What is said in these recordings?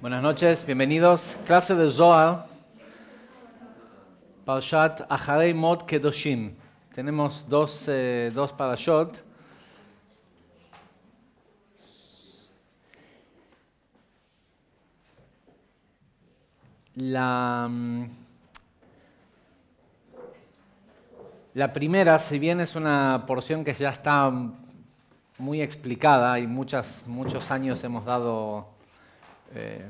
Buenas noches, bienvenidos. Clase de Zohar, Parshat Aharei Mod Kedoshim. Tenemos dos, eh, dos parashot. La, mm, la primera, si bien es una porción que ya está muy explicada y muchas, muchos años hemos dado eh,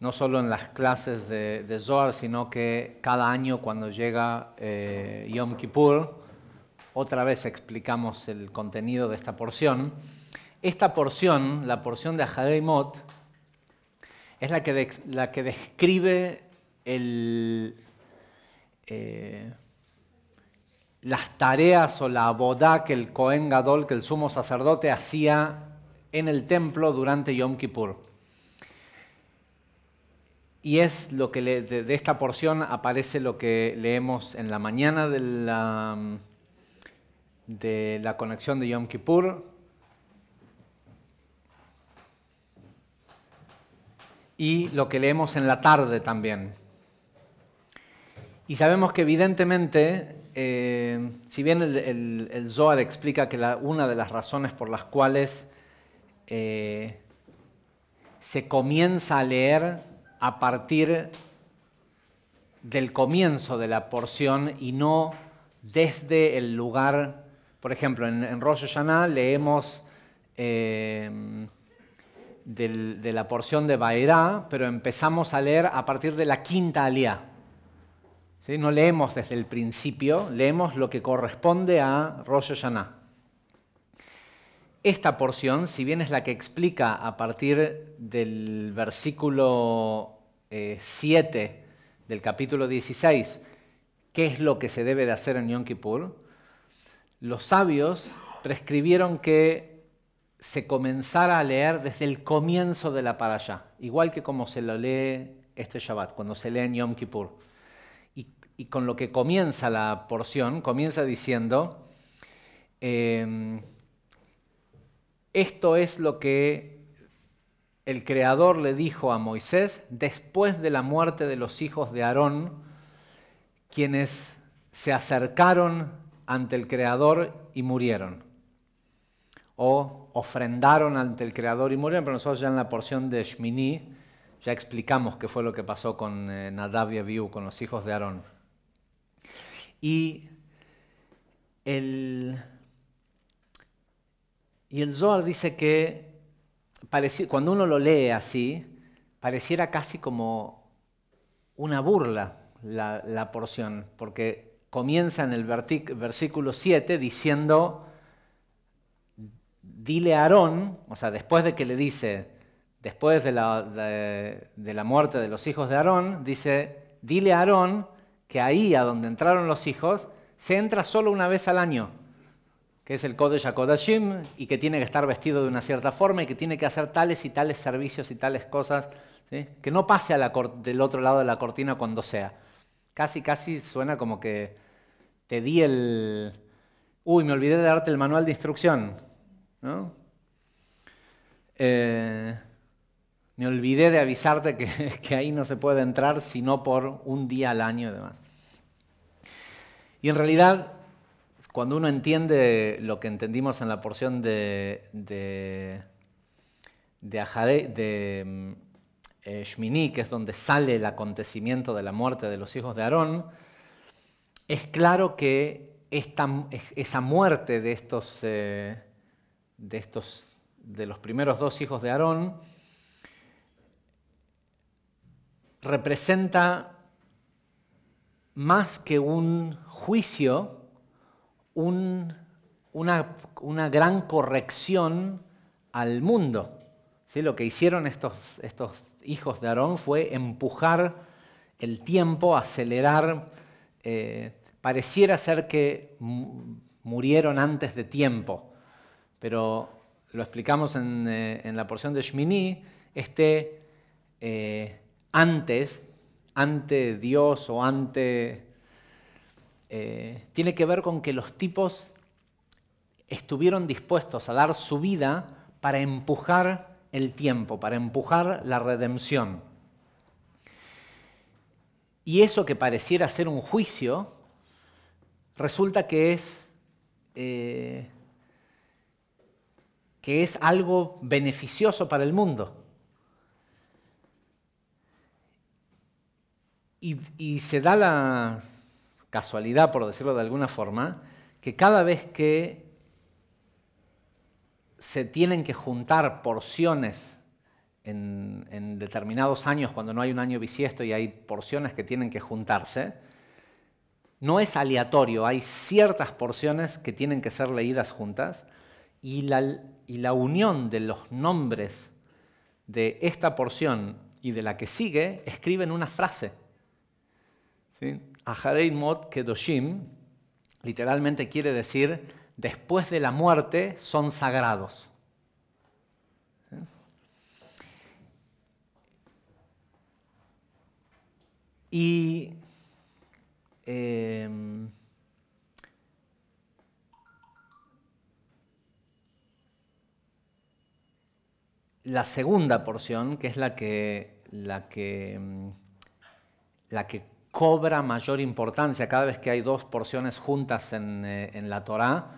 no solo en las clases de, Zohar, sino que cada año cuando llega eh, Yom Kippur, otra vez explicamos el contenido de esta porción. Esta porción, la porción de Hadeimot, es la que, describe eh, las tareas o la boda que el Cohen Gadol, que el sumo sacerdote, hacía en el templo durante Yom Kippur. Y es lo que de, esta porción aparece lo que leemos en la mañana de la, de la conexión de Yom Kippur. Y lo que leemos en la tarde también. Y sabemos que evidentemente, eh, si bien el, Zohar explica que una de las razones por las cuales eh, se comienza a leer a partir del comienzo de la porción y no desde el lugar. Por ejemplo, en, Rosh leemos eh, de la porción de Baedá, pero empezamos a leer a partir de la quinta alía. No leemos desde el principio, leemos lo que corresponde a Rosh esta porción, si bien es la que explica a partir del versículo 7 eh, del capítulo 16, qué es lo que se debe de hacer en Yom Kippur, los sabios prescribieron que se comenzara a leer desde el comienzo de la parasha, igual que como se lo lee este Shabbat, cuando se lee en Yom Kippur. Y, con lo que comienza la porción, comienza diciendo, em, esto es lo que el Creador le dijo a Moisés después de la muerte de los hijos de Aarón, quienes se acercaron ante el Creador y murieron. O ofrendaron ante el Creador y murieron, pero nosotros ya en la porción de Shmini ya explicamos qué fue lo que pasó con eh, Nadab y Abiú, con los hijos de Aarón. Y el y el Zohar dice que cuando uno lo lee así, pareciera casi como una burla la, porción, porque comienza en el versículo 7 diciendo, dile a Aarón, o sea, después de que le dice, después de la, de la muerte de los hijos de Aarón, dice, dile a Aarón que ahí a donde entraron los hijos, se entra solo una vez al año que es el Kodesh yakodashim y que tiene que estar vestido de una cierta forma y que tiene que hacer tales y tales servicios y tales cosas, que no pase a del otro lado de la cortina cuando sea. Casi, casi suena como que te di el... Uy, me olvidé de darte el manual de instrucción. ¿no? Eh, me olvidé de avisarte que, que ahí no se puede entrar sino por un día al año y demás. Y en realidad cuando uno entiende lo que entendimos en la porción de, de, mm, eh, que es donde sale el acontecimiento de la muerte de los hijos de Aarón, es claro que esa muerte de estos, eh, de estos, de los primeros dos hijos de Aarón, representa más que un juicio, una, gran corrección al mundo. Lo que hicieron estos, hijos de Aarón fue empujar el tiempo, acelerar. Eh, pareciera ser que murieron antes de tiempo, pero lo explicamos en, eh, la porción de Shmini, este eh, antes, ante Dios o ante eh, tiene que ver con que los tipos estuvieron dispuestos a dar su vida para empujar el tiempo, para empujar la redención. Y eso que pareciera ser un juicio, resulta que es, eh, que es algo beneficioso para el mundo. y se da la, casualidad, por decirlo de alguna forma, que cada vez que se tienen que juntar porciones en, determinados años, cuando no hay un año bisiesto y hay porciones que tienen que juntarse, no es aleatorio, hay ciertas porciones que tienen que ser leídas juntas y la, y la unión de los nombres de esta porción y de la que sigue escriben una frase. ¿Sí? Aharei Mot Kedoshim, literalmente quiere decir después de la muerte son sagrados. Y em, la segunda porción, que es la que, la que, em, la que cobra mayor importancia. Cada vez que hay dos porciones juntas eh, en, la Torá,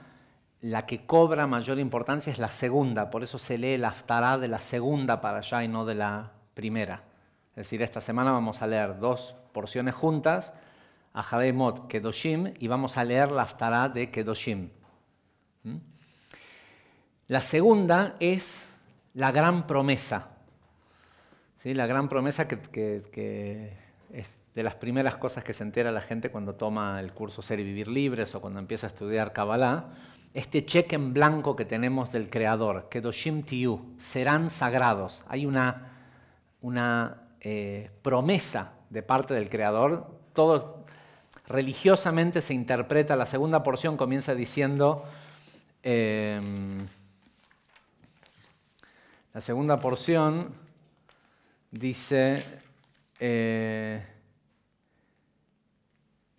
la que cobra mayor importancia es la segunda. Por eso se lee la de la segunda para allá y no de la primera. Es decir, esta semana vamos a leer dos porciones juntas, mot Kedoshim, y vamos a leer la de Kedoshim. ¿Mm? La segunda es la gran promesa. ¿Sí? La gran promesa que, que es de las primeras cosas que se entera la gente cuando toma el curso Ser y Vivir Libres o cuando empieza a estudiar Kabbalah, este cheque en blanco que tenemos del Creador, que Kedoshim Tiyu, serán sagrados. Hay una, una eh, promesa de parte del Creador. Todo religiosamente se interpreta. La segunda porción comienza diciendo... Em, la segunda porción dice... Eh,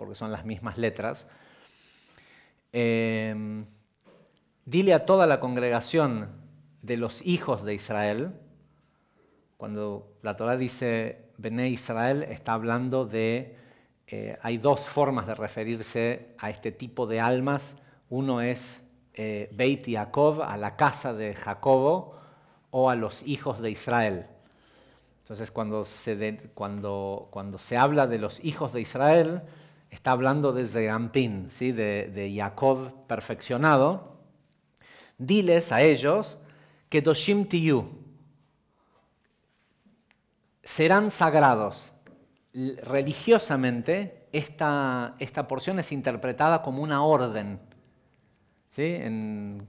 porque son las mismas letras, eh, dile a toda la congregación de los hijos de Israel, cuando la Torah dice bene Israel, está hablando de, eh, hay dos formas de referirse a este tipo de almas. Uno es eh, Beit Yaakov, a la casa de Jacobo, o a los hijos de Israel. Entonces, cuando se habla de los hijos de Israel, está hablando desde Ampin, ¿sí? de, de Jacob perfeccionado, diles a ellos que Doshim Tiyu serán sagrados. Religiosamente, esta, esta porción es interpretada como una orden. en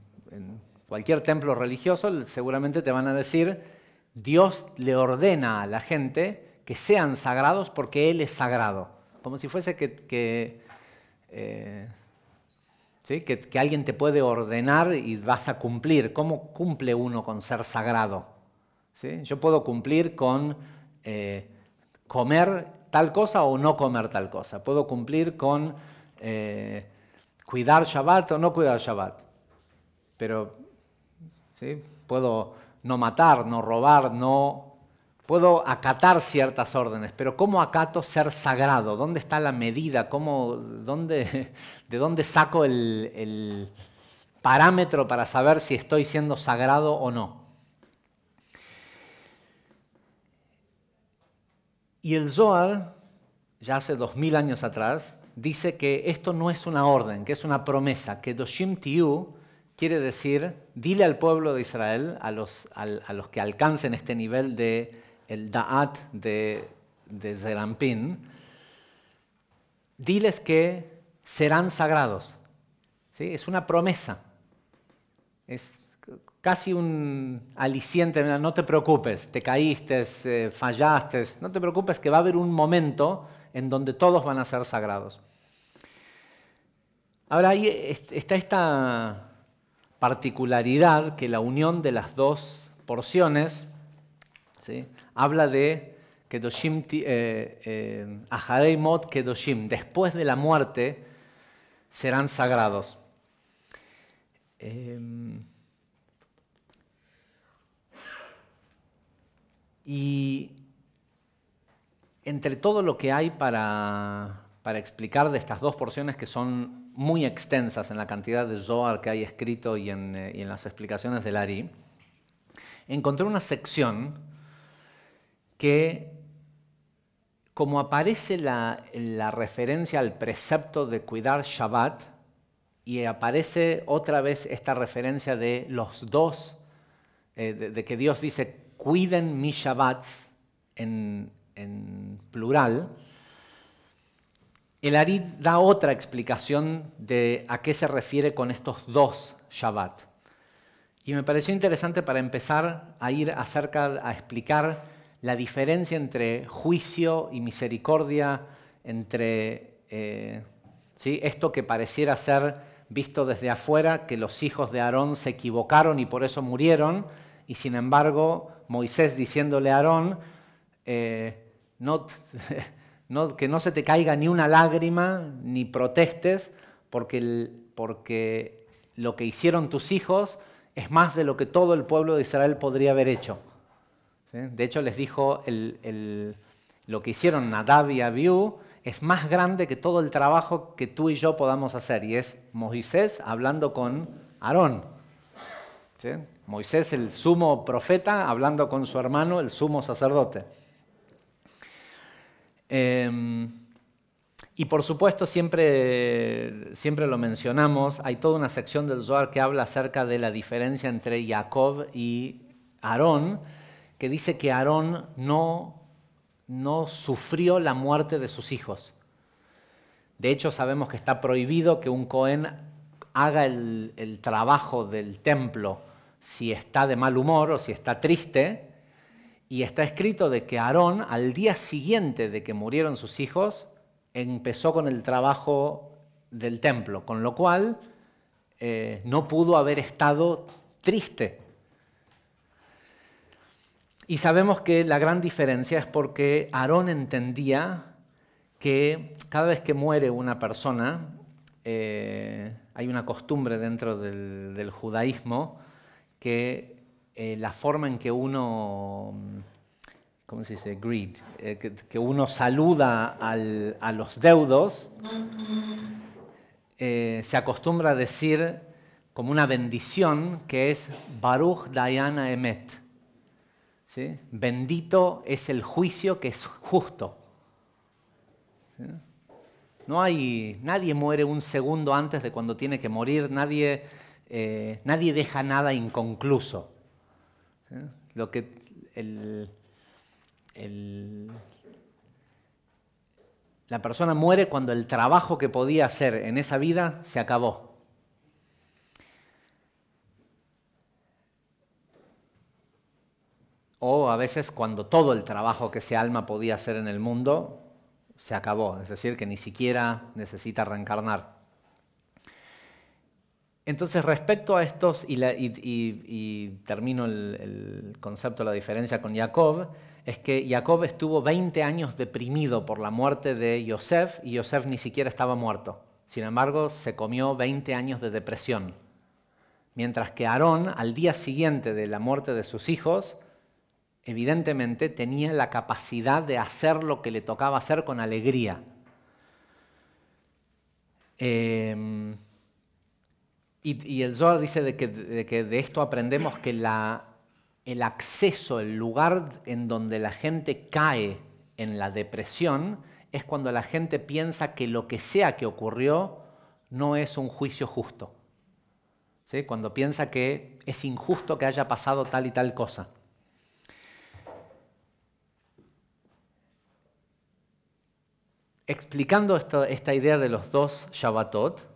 cualquier templo religioso seguramente te van a decir, Dios le ordena a la gente que sean sagrados porque Él es sagrado como si fuese eh, que, alguien te puede ordenar y vas a cumplir. ¿Cómo cumple uno con ser sagrado? Yo puedo cumplir con eh, comer tal cosa o no comer tal cosa. Puedo cumplir con eh, cuidar Shabbat o no cuidar Shabbat. Pero puedo no matar, no robar, no puedo acatar ciertas órdenes, pero ¿cómo acato ser sagrado? ¿Dónde está la medida? ¿Cómo, ¿De dónde saco el, parámetro para saber si estoy siendo sagrado o no? Y el Zohar, ya hace dos mil años atrás, dice que esto no es una orden, que es una promesa, que Doshim Tiu quiere decir, dile al pueblo de Israel, a los, a los que alcancen este nivel de el Da'at de, de diles que serán sagrados. Es una promesa. Es casi un aliciente, no te preocupes, te caíste, eh, fallaste, no te preocupes que va a haber un momento en donde todos van a ser sagrados. Ahora ahí está esta particularidad que la unión de las dos porciones ¿sí? habla de que eh, eh, después de la muerte serán sagrados. Em, y entre todo lo que hay para, explicar de estas dos porciones que son muy extensas en la cantidad de Zohar que hay escrito y en, eh, y en las explicaciones del Ari, encontré una sección que como aparece la, referencia al precepto de cuidar Shabbat y aparece otra vez esta referencia de los dos, eh, de, que Dios dice, cuiden mis Shabbat en, en plural, el Arid da otra explicación de a qué se refiere con estos dos Shabbat. Y me pareció interesante para empezar a ir acerca, a explicar la diferencia entre juicio y misericordia, entre eh, esto que pareciera ser visto desde afuera, que los hijos de Aarón se equivocaron y por eso murieron, y sin embargo Moisés diciéndole a Aarón, eh, no, que no se te caiga ni una lágrima, ni protestes, porque lo que hicieron tus hijos es más de lo que todo el pueblo de Israel podría haber hecho. De hecho, les dijo, lo que hicieron Nadab y Abiú es más grande que todo el trabajo que tú y yo podamos hacer, y es Moisés hablando con Aarón. Moisés, el sumo profeta, hablando con su hermano, el sumo sacerdote. Em, y por supuesto, siempre, siempre lo mencionamos, hay toda una sección del Zohar que habla acerca de la diferencia entre Jacob y Aarón, que dice que Aarón no, no sufrió la muerte de sus hijos. De hecho, sabemos que está prohibido que un Cohen haga el, trabajo del templo si está de mal humor o si está triste. Y está escrito de que Aarón, al día siguiente de que murieron sus hijos, empezó con el trabajo del templo, con lo cual eh, no pudo haber estado triste. Y sabemos que la gran diferencia es porque Aarón entendía que cada vez que muere una persona, eh, hay una costumbre dentro del, judaísmo que eh, la forma en que uno, ¿cómo se dice? Eh, que, uno saluda a los deudos, se acostumbra a decir como una bendición que es Baruch Dayana Emet. Bendito es el juicio que es justo. No hay, nadie muere un segundo antes de cuando tiene que morir, nadie, eh, nadie deja nada inconcluso. Lo que la persona muere cuando el trabajo que podía hacer en esa vida se acabó. o a veces cuando todo el trabajo que ese alma podía hacer en el mundo se acabó, es decir, que ni siquiera necesita reencarnar. Entonces, respecto a estos, y, termino el, el, concepto, la diferencia con Jacob, es que Jacob estuvo 20 años deprimido por la muerte de Yosef y Yosef ni siquiera estaba muerto. Sin embargo, se comió 20 años de depresión. Mientras que Aarón, al día siguiente de la muerte de sus hijos, evidentemente tenía la capacidad de hacer lo que le tocaba hacer con alegría. Em, y, el Zohar dice de que, de esto aprendemos que el acceso, el lugar en donde la gente cae en la depresión, es cuando la gente piensa que lo que sea que ocurrió no es un juicio justo. Cuando piensa que es injusto que haya pasado tal y tal cosa. explicando esta, idea de los dos Shabbatot,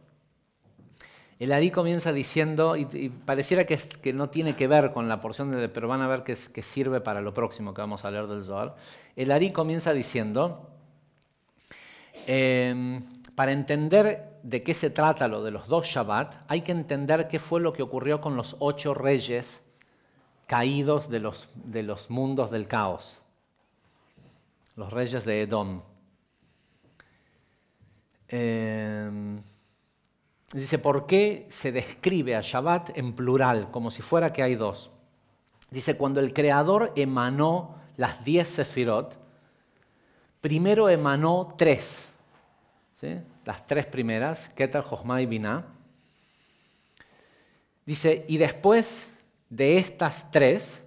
el Ari comienza diciendo, y, pareciera que, no tiene que ver con la porción, de, pero van a ver que, sirve para lo próximo que vamos a leer del Zohar. El Ari comienza diciendo, em, para entender de qué se trata lo de los dos Shabbat, hay que entender qué fue lo que ocurrió con los ocho reyes caídos de los mundos del caos, los reyes de Edom. Em, dice, ¿por qué se describe a Shabbat en plural, como si fuera que hay dos? Dice, cuando el Creador emanó las diez sefirot, primero emanó tres, las tres primeras, Keter, Josma y Binah. Dice, y después de estas tres,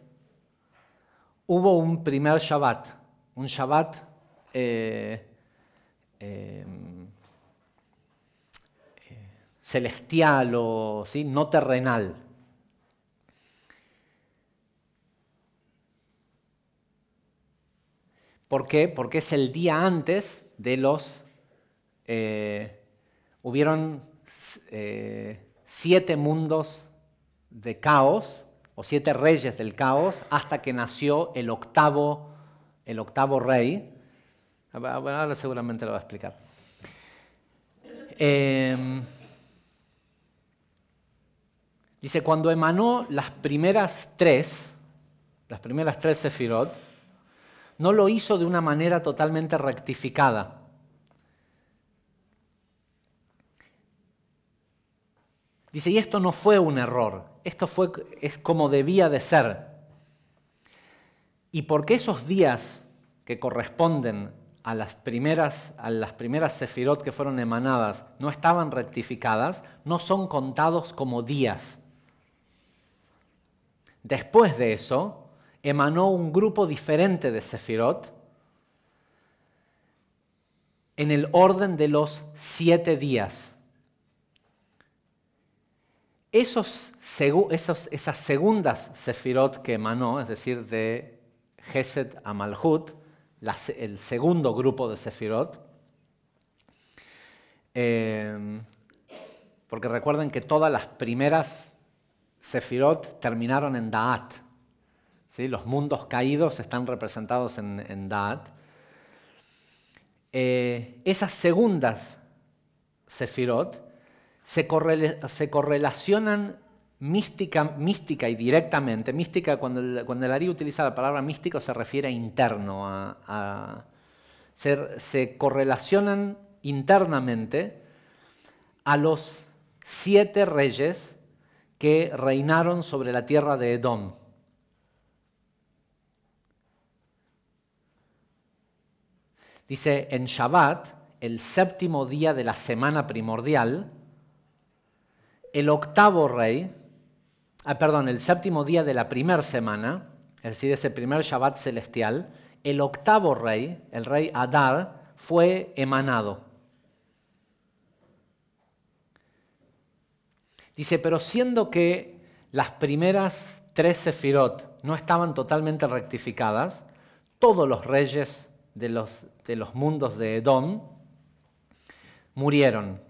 hubo un primer Shabbat, un Shabbat eh, em, celestial o ¿sí? no terrenal. ¿Por qué? Porque es el día antes de los... Eh, hubieron eh, siete mundos de caos, o siete reyes del caos, hasta que nació el octavo, el octavo rey. Ah, ahora seguramente lo va a explicar. Eh, Dice, cuando emanó las primeras tres, las primeras tres sefirot, no lo hizo de una manera totalmente rectificada. Dice, y esto no fue un error, esto fue, es como debía de ser. Y porque esos días que corresponden a las primeras, a las primeras sefirot que fueron emanadas no estaban rectificadas, no son contados como días. Después de eso, emanó un grupo diferente de Sefirot en el orden de los siete días. Esos, esas segundas Sefirot que emanó, es decir, de Geset a Malhut, el segundo grupo de Sefirot, eh, porque recuerden que todas las primeras Sefirot terminaron en Da'at. Los mundos caídos están representados en, Da'at. Eh, esas segundas Sefirot se, correlacionan mística, y directamente. Mística, cuando el, cuando Ari utiliza la palabra místico, se refiere a interno, a, se correlacionan internamente a los siete reyes que reinaron sobre la tierra de Edom. Dice, en Shabbat, el séptimo día de la semana primordial, el octavo rey, ah, perdón, el séptimo día de la primera semana, es decir, ese primer Shabbat celestial, el octavo rey, el rey Adar, fue emanado. Dice, pero siendo que las primeras tres sefirot no estaban totalmente rectificadas, todos los reyes de los, mundos de Edom murieron.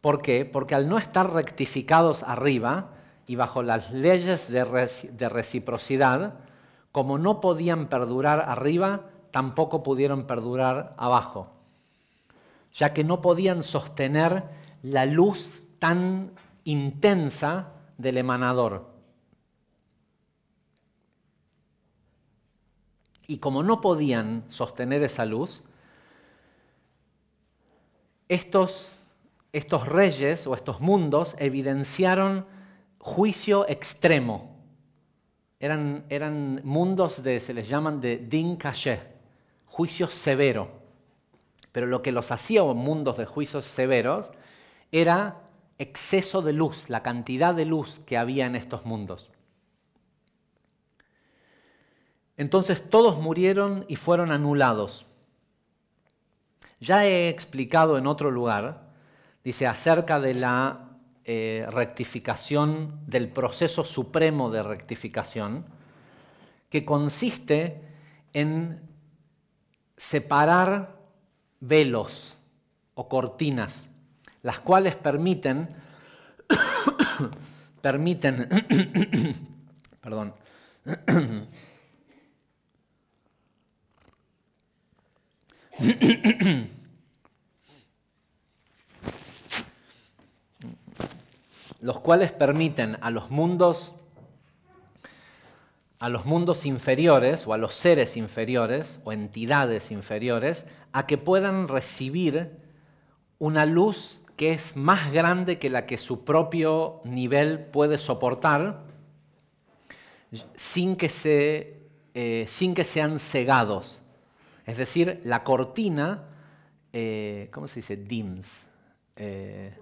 ¿Por qué? Porque al no estar rectificados arriba y bajo las leyes de reciprocidad, como no podían perdurar arriba, tampoco pudieron perdurar abajo ya que no podían sostener la luz tan intensa del emanador. Y como no podían sostener esa luz, estos, reyes o estos mundos evidenciaron juicio extremo. Eran, mundos de, se les llaman de Din kashé, juicio severo. Pero lo que los hacía mundos de juicios severos era exceso de luz, la cantidad de luz que había en estos mundos. Entonces todos murieron y fueron anulados. Ya he explicado en otro lugar, dice, acerca de la eh, rectificación, del proceso supremo de rectificación, que consiste en separar velos o cortinas, las cuales permiten, permiten, perdón, los cuales permiten a los mundos a los mundos inferiores o a los seres inferiores o entidades inferiores a que puedan recibir una luz que es más grande que la que su propio nivel puede soportar sin que, se, eh, sin que sean cegados. Es decir, la cortina, eh, ¿cómo se dice? Dims. Eh,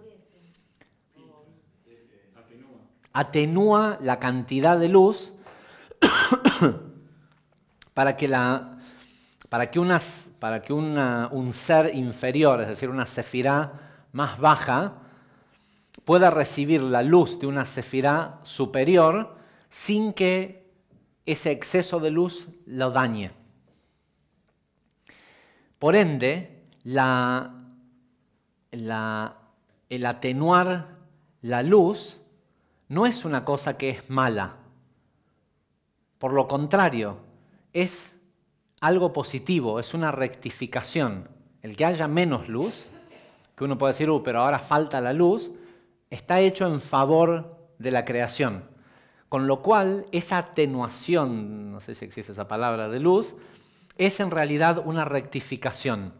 atenúa la cantidad de luz para que, para que, unas, para que un ser inferior, es decir, una sefirá más baja, pueda recibir la luz de una sefirá superior sin que ese exceso de luz lo dañe. Por ende, el atenuar la luz no es una cosa que es mala, por lo contrario, es algo positivo, es una rectificación. El que haya menos luz, que uno puede decir, uh, pero ahora falta la luz, está hecho en favor de la creación. Con lo cual, esa atenuación, no sé si existe esa palabra, de luz, es en realidad una rectificación.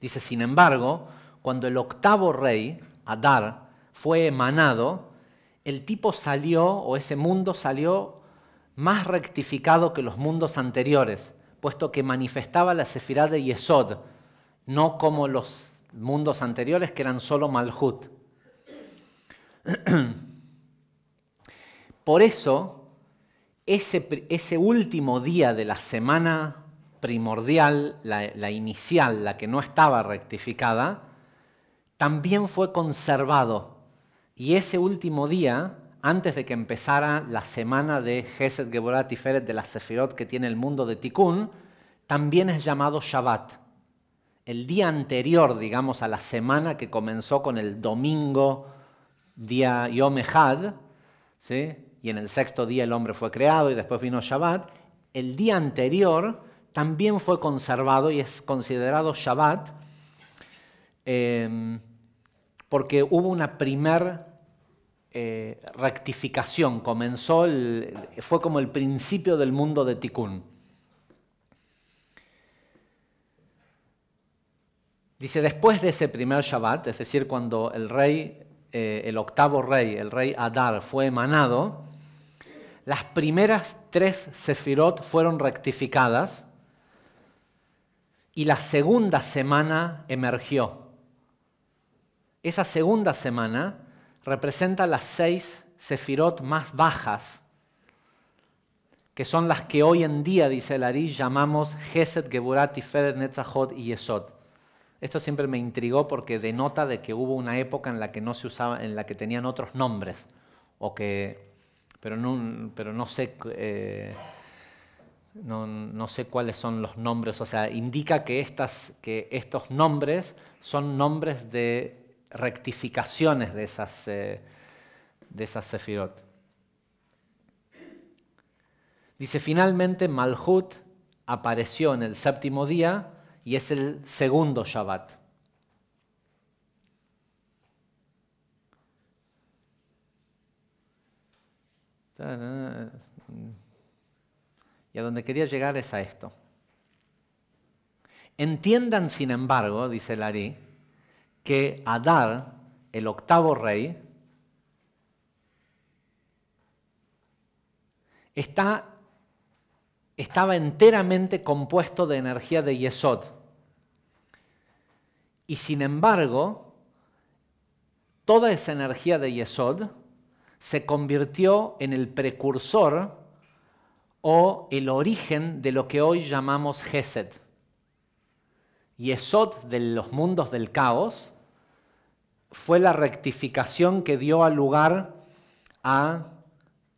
Dice, sin embargo, cuando el octavo rey, Adar, fue emanado, el tipo salió, o ese mundo salió, más rectificado que los mundos anteriores, puesto que manifestaba la sefirá de Yesod, no como los mundos anteriores que eran solo Malhut. Por eso, ese, último día de la semana primordial, la inicial, la que no estaba rectificada, también fue conservado y ese último día, antes de que empezara la semana de Geset, y Feret de la Sefirot que tiene el mundo de Tikkun, también es llamado Shabbat. El día anterior, digamos, a la semana que comenzó con el domingo, día Yom y en el sexto día el hombre fue creado y después vino Shabbat, el día anterior también fue conservado y es considerado Shabbat eh, porque hubo una primer eh, rectificación, comenzó, fue como el principio del mundo de Tikkun. Dice, después de ese primer Shabbat, es decir, cuando el rey, eh, el octavo rey, el rey Adar, fue emanado, las primeras tres sefirot fueron rectificadas y la segunda semana emergió. Esa segunda semana representa las seis sefirot más bajas, que son las que hoy en día, dice el llamamos Geset, Geburat, Tiferet, Netzachot y Yesod. Esto siempre me intrigó porque denota de que hubo una época en la que no se usaba, en la que tenían otros nombres, o que, pero no, pero no sé, eh, no, no, sé cuáles son los nombres. O sea, indica que, estas, que estos nombres son nombres de rectificaciones de esas, eh, de esas sefirot. Dice, finalmente Malhut apareció en el séptimo día y es el segundo Shabbat. Y a donde quería llegar es a esto. Entiendan, sin embargo, dice Larry, que Adar, el octavo rey, estaba enteramente compuesto de energía de Yesod. Y sin embargo, toda esa energía de Yesod se convirtió en el precursor o el origen de lo que hoy llamamos Geset. Yesod de los mundos del caos fue la rectificación que dio al lugar a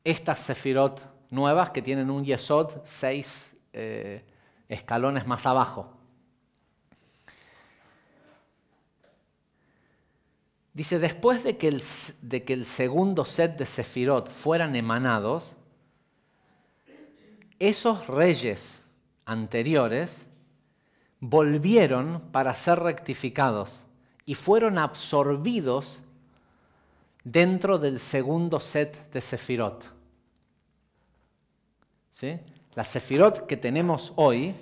estas sefirot nuevas que tienen un yesod seis eh, escalones más abajo. Dice, después de que, el, de que el segundo set de sefirot fueran emanados, esos reyes anteriores volvieron para ser rectificados y fueron absorbidos dentro del segundo set de Sefirot. La Sefirot que tenemos hoy,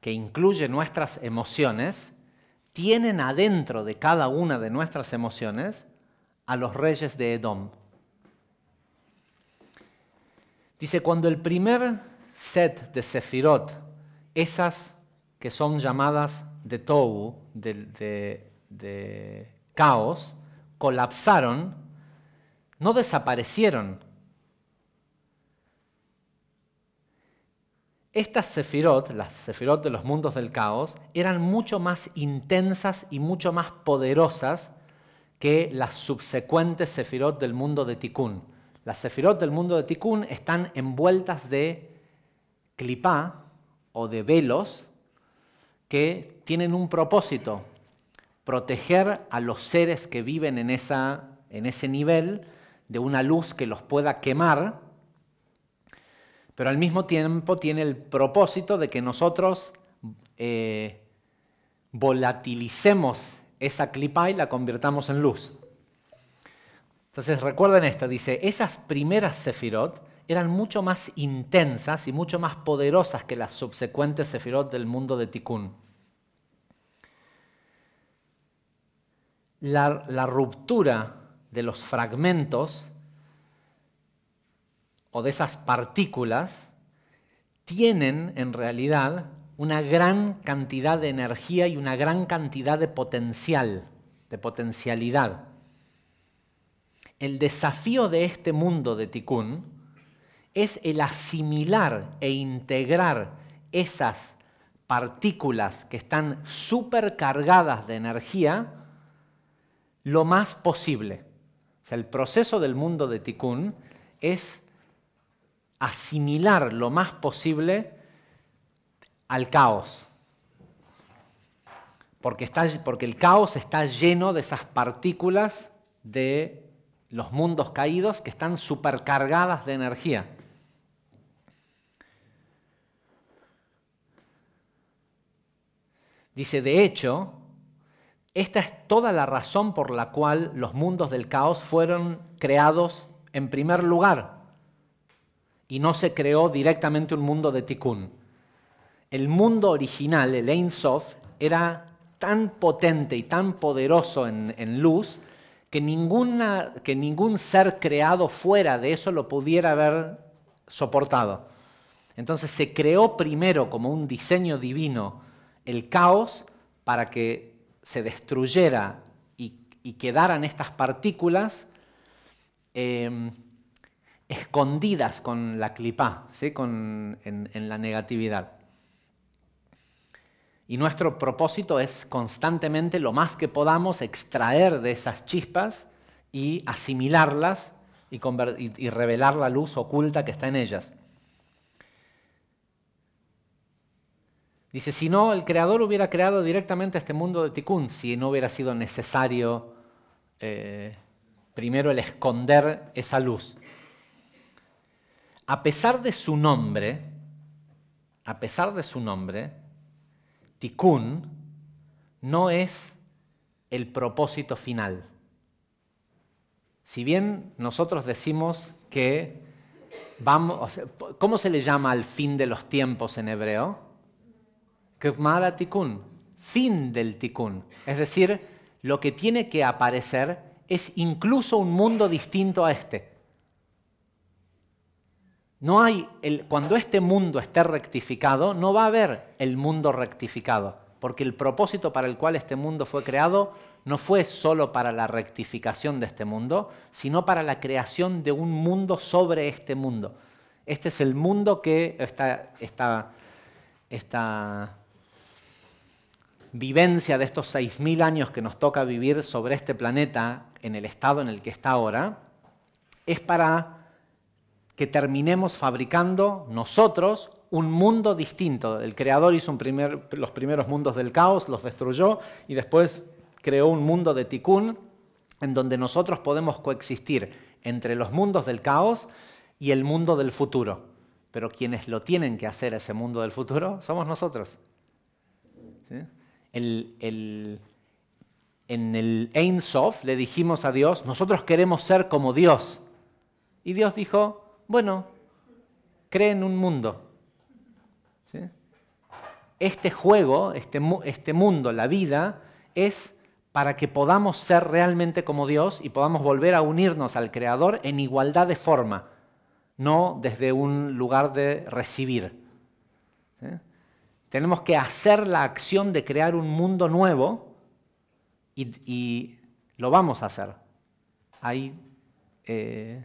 que incluye nuestras emociones, tienen adentro de cada una de nuestras emociones a los reyes de Edom. Dice, cuando el primer set de Sefirot, esas que son llamadas de Tou, de de caos, colapsaron, no desaparecieron. Estas sefirot, las sefirot de los mundos del caos, eran mucho más intensas y mucho más poderosas que las subsecuentes sefirot del mundo de Tikkun. Las sefirot del mundo de Tikkun están envueltas de clipá o de velos que tienen un propósito, proteger a los seres que viven en, esa, en ese nivel de una luz que los pueda quemar, pero al mismo tiempo tiene el propósito de que nosotros eh, volatilicemos esa clipa y la convirtamos en luz. Entonces recuerden esto, dice, esas primeras sefirot eran mucho más intensas y mucho más poderosas que las subsecuentes sefirot del mundo de Tikkun. la, ruptura de los fragmentos o de esas partículas tienen en realidad una gran cantidad de energía y una gran cantidad de potencial, de potencialidad. El desafío de este mundo de Tikkun es el asimilar e integrar esas partículas que están supercargadas de energía lo más posible. O sea, el proceso del mundo de Tikkun es asimilar lo más posible al caos. Porque, porque el caos está lleno de esas partículas de los mundos caídos que están supercargadas de energía. Dice, de hecho, esta es toda la razón por la cual los mundos del caos fueron creados en primer lugar y no se creó directamente un mundo de tikkun. El mundo original, el Ein Sof, era tan potente y tan poderoso en, luz que ningún ser creado fuera de eso lo pudiera haber soportado. Entonces se creó primero como un diseño divino el caos para que se destruyera y, quedaran estas partículas em, escondidas con la clipá, en, la negatividad. Y nuestro propósito es constantemente, lo más que podamos, extraer de esas chispas y asimilarlas y, revelar la luz oculta que está en ellas. Dice, si no, el creador hubiera creado directamente este mundo de Tikkun, si no hubiera sido necesario eh, primero el esconder esa luz. A pesar de su nombre, a pesar de su nombre, Tikkun no es el propósito final. Si bien nosotros decimos que vamos, ¿cómo se le llama al fin de los tiempos en hebreo? Mada Tikkun, fin del Tikkun. Es decir, lo que tiene que aparecer es incluso un mundo distinto a este. No hay el, cuando este mundo esté rectificado, no va a haber el mundo rectificado, porque el propósito para el cual este mundo fue creado no fue solo para la rectificación de este mundo, sino para la creación de un mundo sobre este mundo. Este es el mundo que está vivencia de estos 6.000 años que nos toca vivir sobre este planeta en el estado en el que está ahora, es para que terminemos fabricando nosotros un mundo distinto. El creador hizo los primeros mundos del caos, los destruyó y después creó un mundo de tikkun en donde nosotros podemos coexistir entre los mundos del caos y el mundo del futuro. Pero quienes lo tienen que hacer ese mundo del futuro somos nosotros en el Ein Sof le dijimos a Dios, nosotros queremos ser como Dios. Y Dios dijo, bueno, cree en un mundo. Este juego, este, este, mundo, la vida, es para que podamos ser realmente como Dios y podamos volver a unirnos al Creador en igualdad de forma, no desde un lugar de recibir. ¿sí? Tenemos que hacer la acción de crear un mundo nuevo y, lo vamos a hacer. Hay, eh,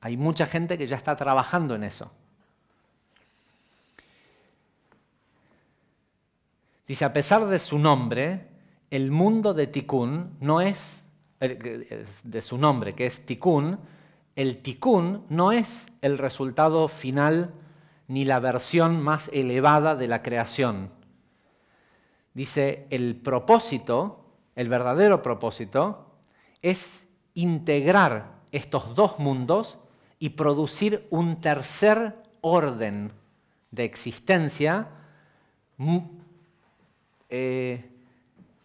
hay mucha gente que ya está trabajando en eso. Dice, a pesar de su nombre, el mundo de Tikkun no es, de su nombre, que es Tikkun, el Tikkun no es el resultado final ni la versión más elevada de la creación. Dice, el propósito, el verdadero propósito, es integrar estos dos mundos y producir un tercer orden de existencia eh,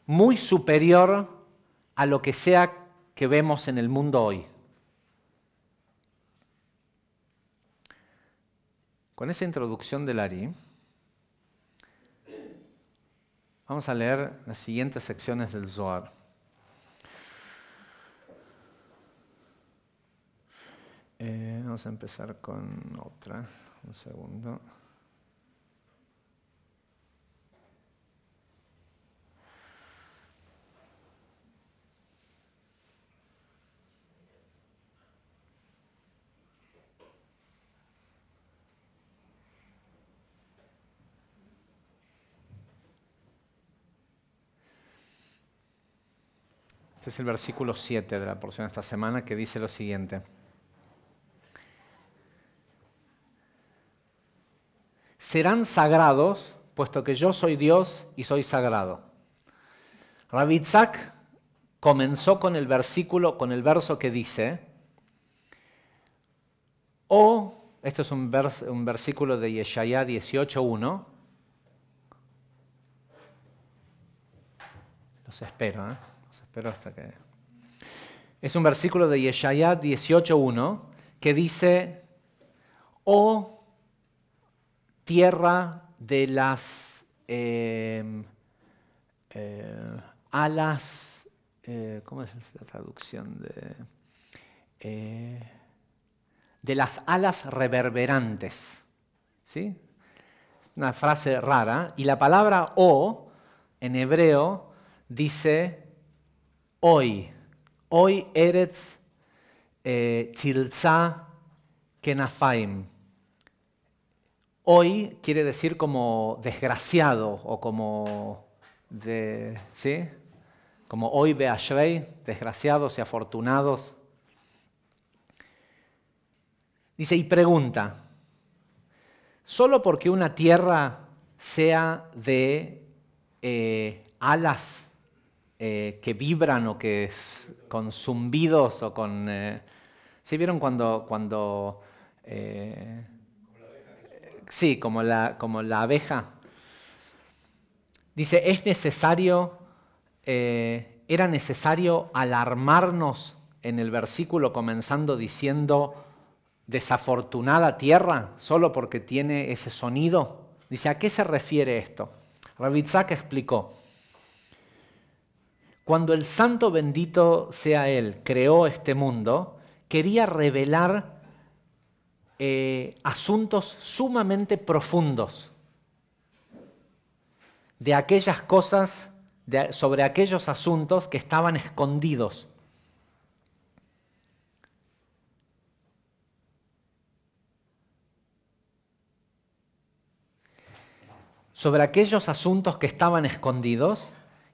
muy superior a lo que sea que vemos en el mundo hoy. Con esa introducción de Larry, vamos a leer las siguientes secciones del Zohar. Eh, vamos a empezar con otra, un segundo. Este es el versículo 7 de la porción de esta semana que dice lo siguiente. Serán sagrados, puesto que yo soy Dios y soy sagrado. Rabitzak comenzó con el versículo, con el verso que dice, o, esto es un, versículo de Yeshaya 18.1, los espero, ¿eh? pero hasta que... Es un versículo de Yeshayah 18.1 que dice, oh tierra de las em, eh, alas, eh, ¿cómo es la traducción? De, eh, de las alas reverberantes. Una frase rara. Y la palabra o oh en hebreo dice hoy, hoy Eretz eh, Chilza Kenafaim. Hoy quiere decir como desgraciado o como de, ¿sí? Como hoy Beashrei, desgraciados y afortunados. Dice, y pregunta, ¿solo porque una tierra sea de eh, alas eh, que vibran o que es, con zumbidos o con... Eh, se vieron cuando... cuando eh, sí, como la, como la abeja. Dice, es necesario, era necesario alarmarnos en el versículo comenzando diciendo, desafortunada tierra, solo porque tiene ese sonido. Dice, ¿a qué se refiere esto? Ravitzak explicó, cuando el santo bendito sea Él creó este mundo, quería revelar eh, asuntos sumamente profundos de aquellas cosas, sobre aquellos asuntos que estaban escondidos. Sobre aquellos asuntos que estaban escondidos,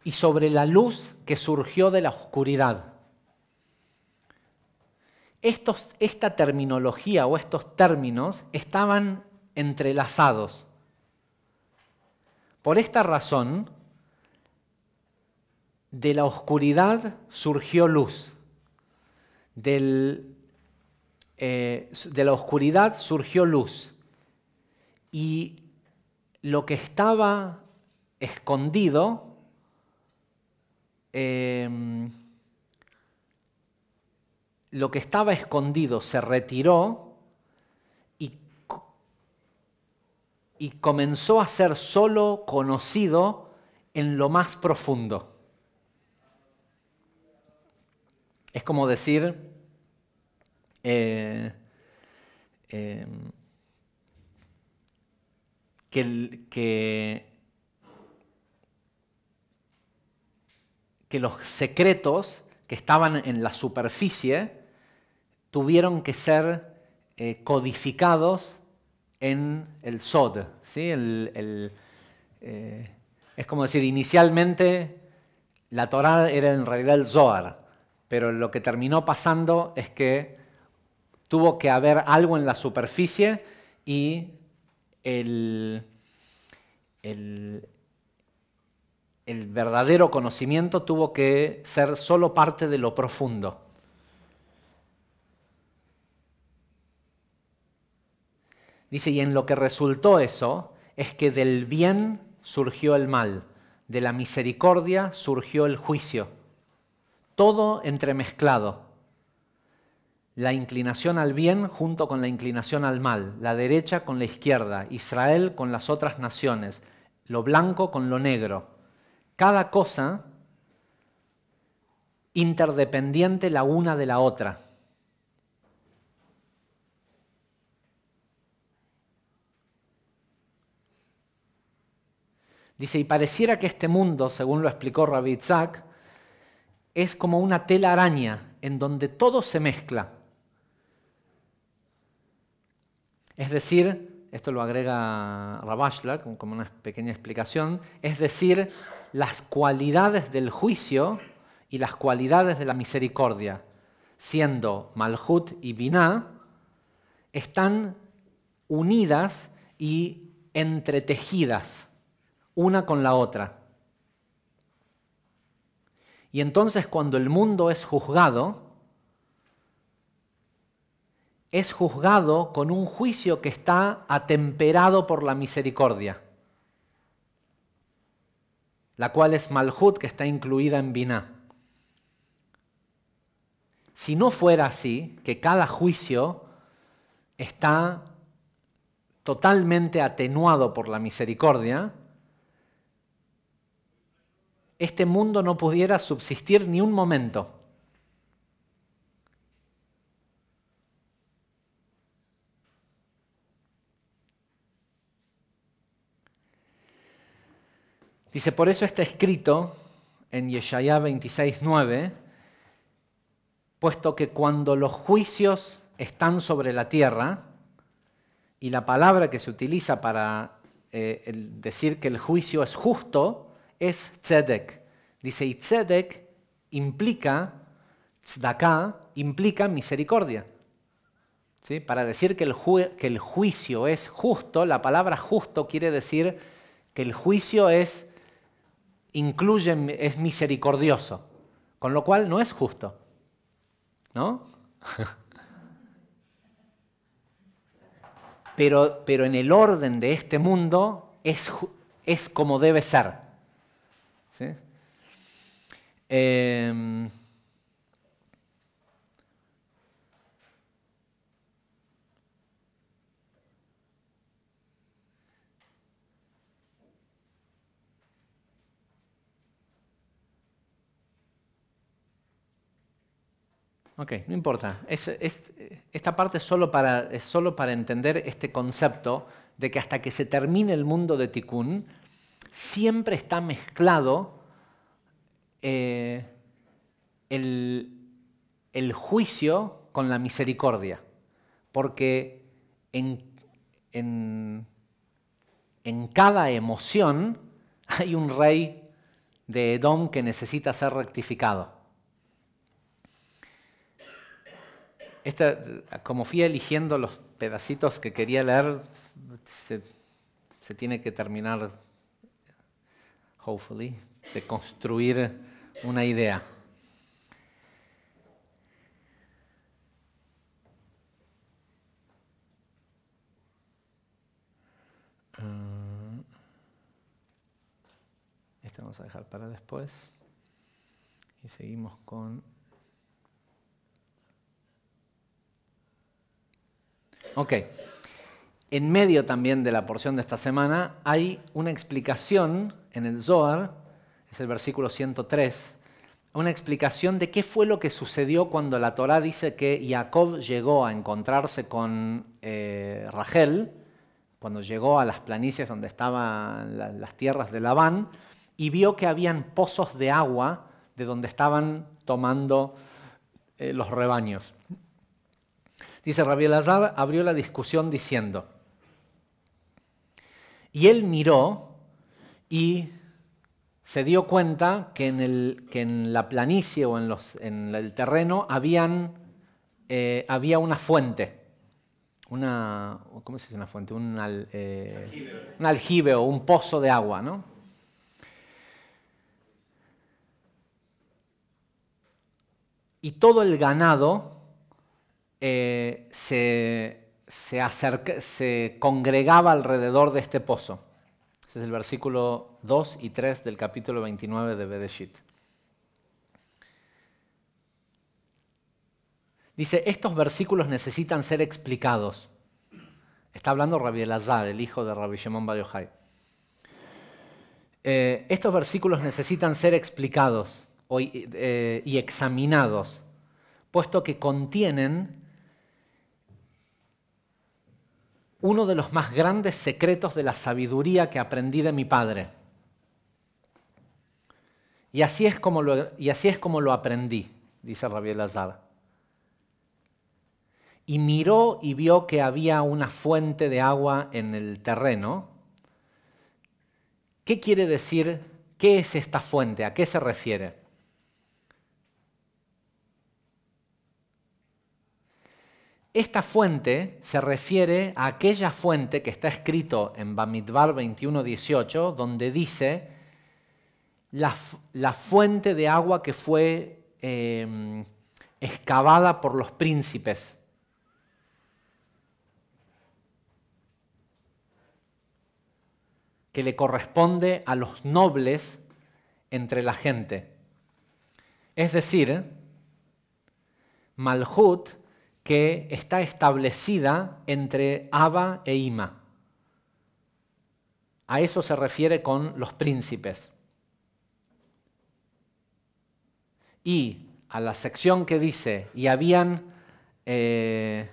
y sobre la luz que surgió de la oscuridad. esta terminología o estos términos estaban entrelazados. Por esta razón, de la oscuridad surgió luz. Eh, de la oscuridad surgió luz. Y lo que estaba escondido Em, lo que estaba escondido se retiró y, comenzó a ser solo conocido en lo más profundo. Es como decir, eh, em, que, que los secretos que estaban en la superficie tuvieron que ser eh, codificados en el SOD. ¿sí? El, eh, es como decir, inicialmente la Torá era en realidad el Zohar, pero lo que terminó pasando es que tuvo que haber algo en la superficie y el, el, el verdadero conocimiento tuvo que ser solo parte de lo profundo. Dice, y en lo que resultó eso es que del bien surgió el mal, de la misericordia surgió el juicio, todo entremezclado. La inclinación al bien junto con la inclinación al mal, la derecha con la izquierda, Israel con las otras naciones, lo blanco con lo negro cada cosa interdependiente la una de la otra. Dice, y pareciera que este mundo, según lo explicó Rabbi Isaac, es como una tela araña en donde todo se mezcla. Es decir, esto lo agrega Rabashla como una pequeña explicación, es decir, las cualidades del juicio y las cualidades de la misericordia, siendo Malhut y Binah, están unidas y entretejidas una con la otra. Y entonces cuando el mundo es juzgado, es juzgado con un juicio que está atemperado por la misericordia, la cual es Malhut, que está incluida en Binah. Si no fuera así, que cada juicio está totalmente atenuado por la misericordia, este mundo no pudiera subsistir ni un momento. Dice, por eso está escrito en Yeshaya 26.9, puesto que cuando los juicios están sobre la tierra, y la palabra que se utiliza para eh, decir que el juicio es justo es tzedek. Dice, y tzedek implica, tzedaká, implica misericordia. Para decir que el, que el juicio es justo, la palabra justo quiere decir que el juicio es incluye, es misericordioso, con lo cual no es justo. ¿No? pero, pero en el orden de este mundo es, es como debe ser. ¿Sí? Em, Ok, no importa. esta parte es solo, para, entender este concepto de que hasta que se termine el mundo de Tikkun, siempre está mezclado eh, el, juicio con la misericordia. Porque en, en cada emoción hay un rey de Edom que necesita ser rectificado. esta, como fui eligiendo los pedacitos que quería leer, se, tiene que terminar, hopefully, de construir una idea. Esta ah, este vamos a dejar para después. Y seguimos con Ok. En medio también de la porción de esta semana hay una explicación en el Zohar, es el versículo 103, una explicación de qué fue lo que sucedió cuando la Torá dice que Jacob llegó a encontrarse con eh, Rachel, cuando llegó a las planicies donde estaban las tierras de Labán, y vio que habían pozos de agua de donde estaban tomando eh, los rebaños. Dice Rabiel Elazar abrió la discusión diciendo, y él miró y se dio cuenta que en, el, que en la planicie o en, el terreno habían, eh, había una fuente, una, ¿cómo se dice una fuente? Un, eh, un aljibe o un pozo de agua, ¿no? Y todo el ganado eh, se, congregaba alrededor de este pozo. Ese es el versículo 2 y 3 del capítulo 29 de Bereshit. Dice, estos versículos necesitan ser explicados. Está hablando Rabbi Elazar, el hijo de Rabbi Shimon Bar eh, estos versículos necesitan ser explicados eh, y examinados, puesto que contienen uno de los más grandes secretos de la sabiduría que aprendí de mi padre. Y así es como lo, y así es como lo aprendí, dice Rabiel Azar. Y miró y vio que había una fuente de agua en el terreno. ¿Qué quiere decir? ¿Qué es esta fuente? ¿A qué se refiere? Esta fuente se refiere a aquella fuente que está escrito en Bamidbar 21.18, donde dice la, fuente de agua que fue em, excavada por los príncipes. que le corresponde a los nobles entre la gente. Es decir, Malhut que está establecida entre Abba e Ima. A eso se refiere con los príncipes. Y a la sección que dice, y habían eh,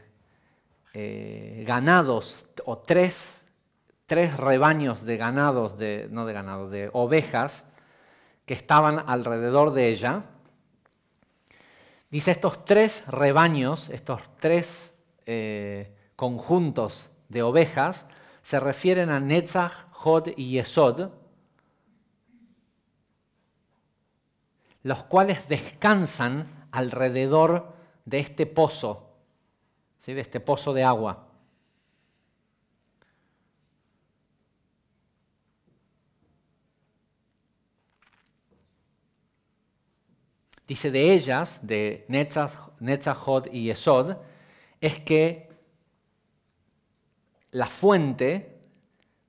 eh, ganados o tres, rebaños de ganados, de, no de ganados, de ovejas que estaban alrededor de ella, Dice estos tres rebaños, estos tres eh, conjuntos de ovejas, se refieren a Netzach, Jod y Yesod, los cuales descansan alrededor de este pozo, de este pozo de agua. Dice de ellas, de Jod y Esod, es que la fuente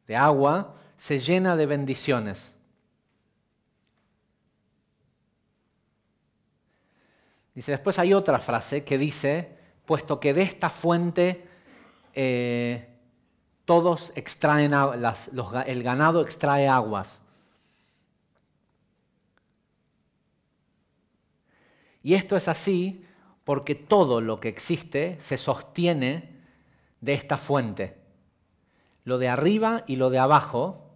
de agua se llena de bendiciones. Dice, después hay otra frase que dice, puesto que de esta fuente eh, todos extraen el ganado extrae aguas. Y esto es así porque todo lo que existe se sostiene de esta fuente. Lo de arriba y lo de abajo,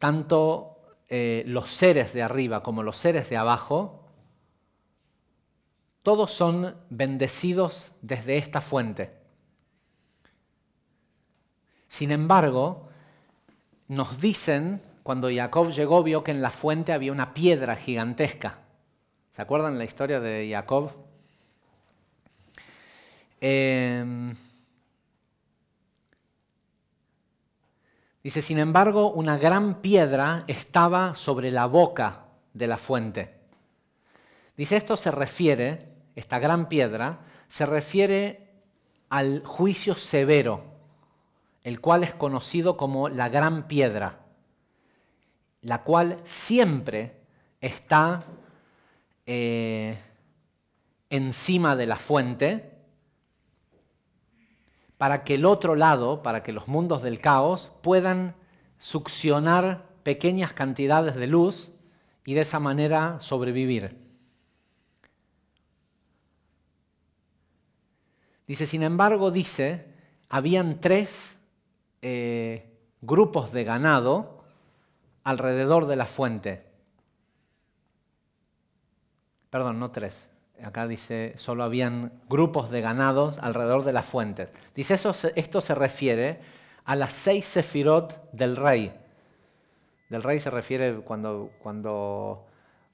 tanto eh, los seres de arriba como los seres de abajo, todos son bendecidos desde esta fuente. Sin embargo, nos dicen cuando Jacob llegó vio que en la fuente había una piedra gigantesca. ¿Se acuerdan la historia de Jacob? Em, dice, sin embargo, una gran piedra estaba sobre la boca de la fuente. Dice, esto se refiere, esta gran piedra, se refiere al juicio severo, el cual es conocido como la gran piedra la cual siempre está eh, encima de la fuente, para que el otro lado, para que los mundos del caos puedan succionar pequeñas cantidades de luz y de esa manera sobrevivir. Dice, sin embargo, dice, habían tres eh, grupos de ganado, alrededor de la fuente. Perdón, no tres. Acá dice, solo habían grupos de ganados alrededor de la fuente Dice, eso, esto se refiere a las seis sefirot del rey. Del rey se refiere cuando, cuando,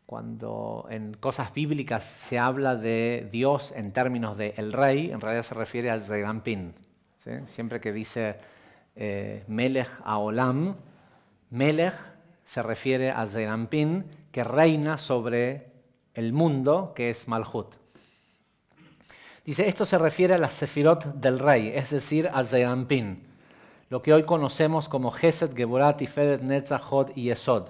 cuando en cosas bíblicas se habla de Dios en términos de el rey, en realidad se refiere al rey ¿sí? Siempre que dice eh, Melech a Olam, Melech se refiere a Zerampin que reina sobre el mundo, que es Malhut. Dice, esto se refiere a las Sefirot del rey, es decir, a Zerampín, lo que hoy conocemos como Geset, Geburat, Tiferet, Netzach, Hod y Esod.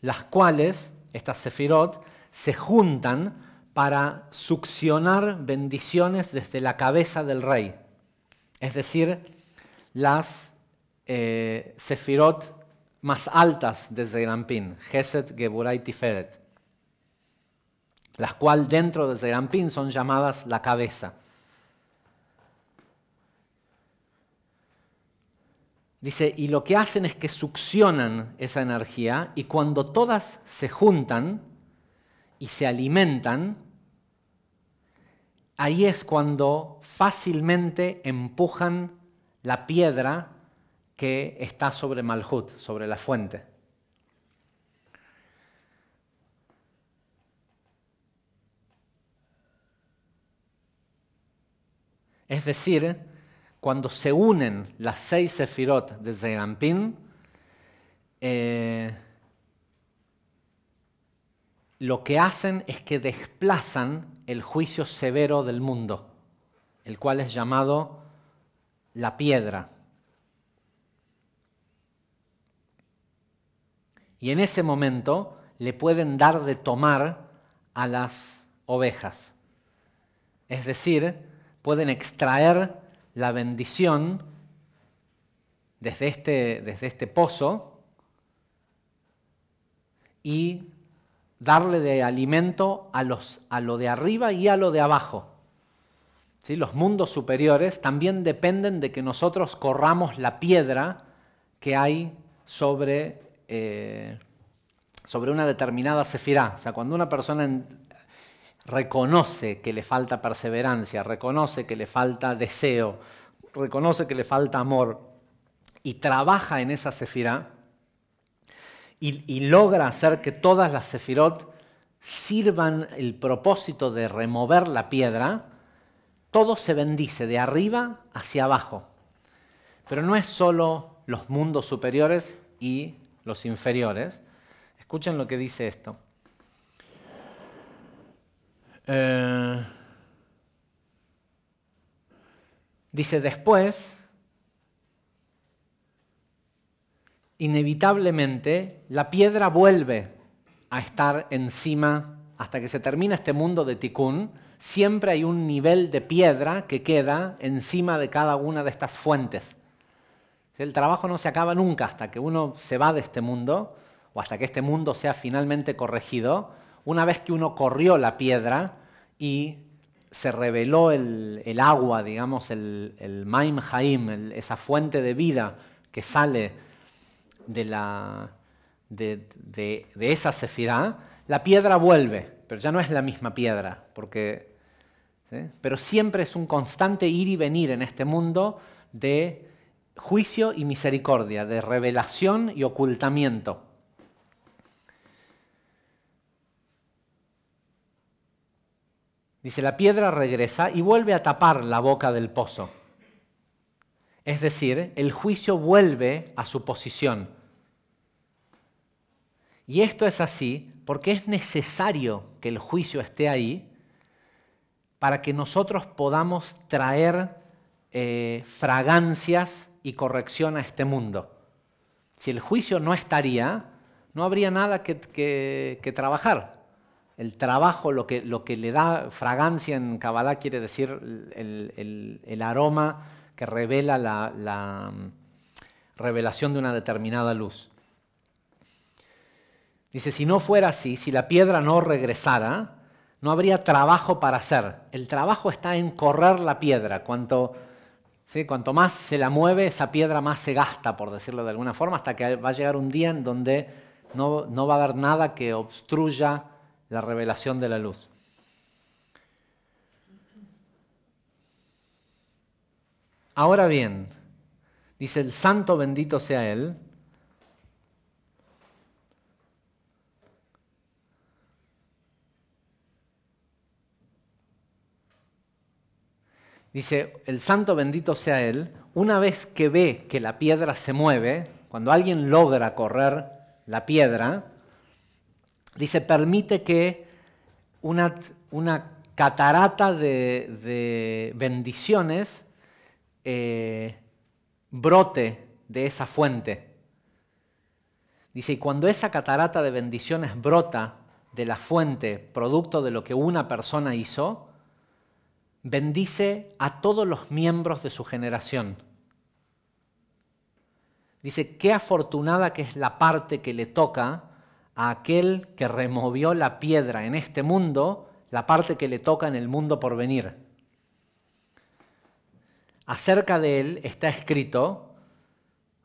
Las cuales, estas Sefirot, se juntan para succionar bendiciones desde la cabeza del rey es decir, las eh, sefirot más altas de Zeirampin, Geset, Geburah y Tiferet, las cuales dentro de Zeirampin son llamadas la cabeza. Dice, y lo que hacen es que succionan esa energía y cuando todas se juntan y se alimentan, ahí es cuando fácilmente empujan la piedra que está sobre Malhut, sobre la fuente. Es decir, cuando se unen las seis sefirot de Zerampin, eh, lo que hacen es que desplazan el juicio severo del mundo, el cual es llamado la piedra. Y en ese momento le pueden dar de tomar a las ovejas. Es decir, pueden extraer la bendición desde este, desde este pozo y darle de alimento a, los, a lo de arriba y a lo de abajo. ¿Sí? Los mundos superiores también dependen de que nosotros corramos la piedra que hay sobre, eh, sobre una determinada sefirá. O sea, cuando una persona reconoce que le falta perseverancia, reconoce que le falta deseo, reconoce que le falta amor y trabaja en esa sefirá, y, logra hacer que todas las sefirot sirvan el propósito de remover la piedra, todo se bendice de arriba hacia abajo. Pero no es solo los mundos superiores y los inferiores. Escuchen lo que dice esto. Eh, dice después, inevitablemente la piedra vuelve a estar encima hasta que se termina este mundo de Tikkun. Siempre hay un nivel de piedra que queda encima de cada una de estas fuentes. El trabajo no se acaba nunca hasta que uno se va de este mundo o hasta que este mundo sea finalmente corregido. Una vez que uno corrió la piedra y se reveló el, agua, digamos, el, Maim Haim, esa fuente de vida que sale de, esa cefirá, la piedra vuelve, pero ya no es la misma piedra, porque, pero siempre es un constante ir y venir en este mundo de juicio y misericordia, de revelación y ocultamiento. Dice, la piedra regresa y vuelve a tapar la boca del pozo. Es decir, el juicio vuelve a su posición. Y esto es así porque es necesario que el juicio esté ahí para que nosotros podamos traer eh, fragancias y corrección a este mundo. Si el juicio no estaría, no habría nada que, trabajar. El trabajo, lo que, le da fragancia en Kabbalah quiere decir el, aroma que revela la mm, revelación de una determinada luz. Dice, si no fuera así, si la piedra no regresara, no habría trabajo para hacer. El trabajo está en correr la piedra. Cuanto, Cuanto más se la mueve, esa piedra más se gasta, por decirlo de alguna forma, hasta que va a llegar un día en donde no va a haber nada que obstruya la revelación de la luz. Ahora bien, dice el santo bendito sea él, Dice, el santo bendito sea él, una vez que ve que la piedra se mueve, cuando alguien logra correr la piedra, dice, permite que una, catarata de, bendiciones eh, brote de esa fuente. Dice, y cuando esa catarata de bendiciones brota de la fuente, producto de lo que una persona hizo, bendice a todos los miembros de su generación. Dice, qué afortunada que es la parte que le toca a aquel que removió la piedra en este mundo, la parte que le toca en el mundo por venir. Acerca de él está escrito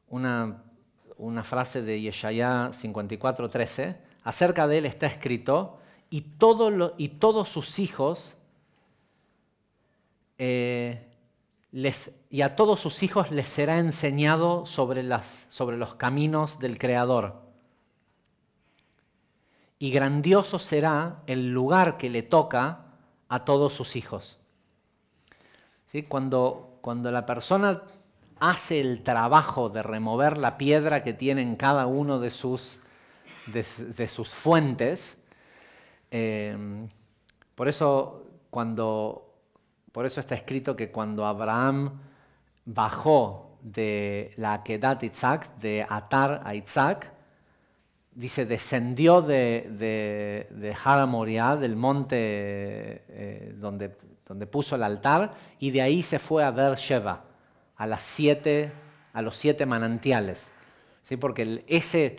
una, frase de Yeshayá 54:13, acerca de él está escrito, y, y todos sus hijos eh, les, y a todos sus hijos les será enseñado sobre, los caminos del Creador. Y grandioso será el lugar que le toca a todos sus hijos. Cuando, la persona hace el trabajo de remover la piedra que tiene en cada uno de sus, fuentes, eh, por eso cuando por eso está escrito que cuando Abraham bajó de la Kedat Isaac, de Atar a Isaac, dice, descendió de, de, del monte eh, donde, donde, puso el altar, y de ahí se fue a Beersheba, a, a los siete manantiales. ¿Sí? Porque ese,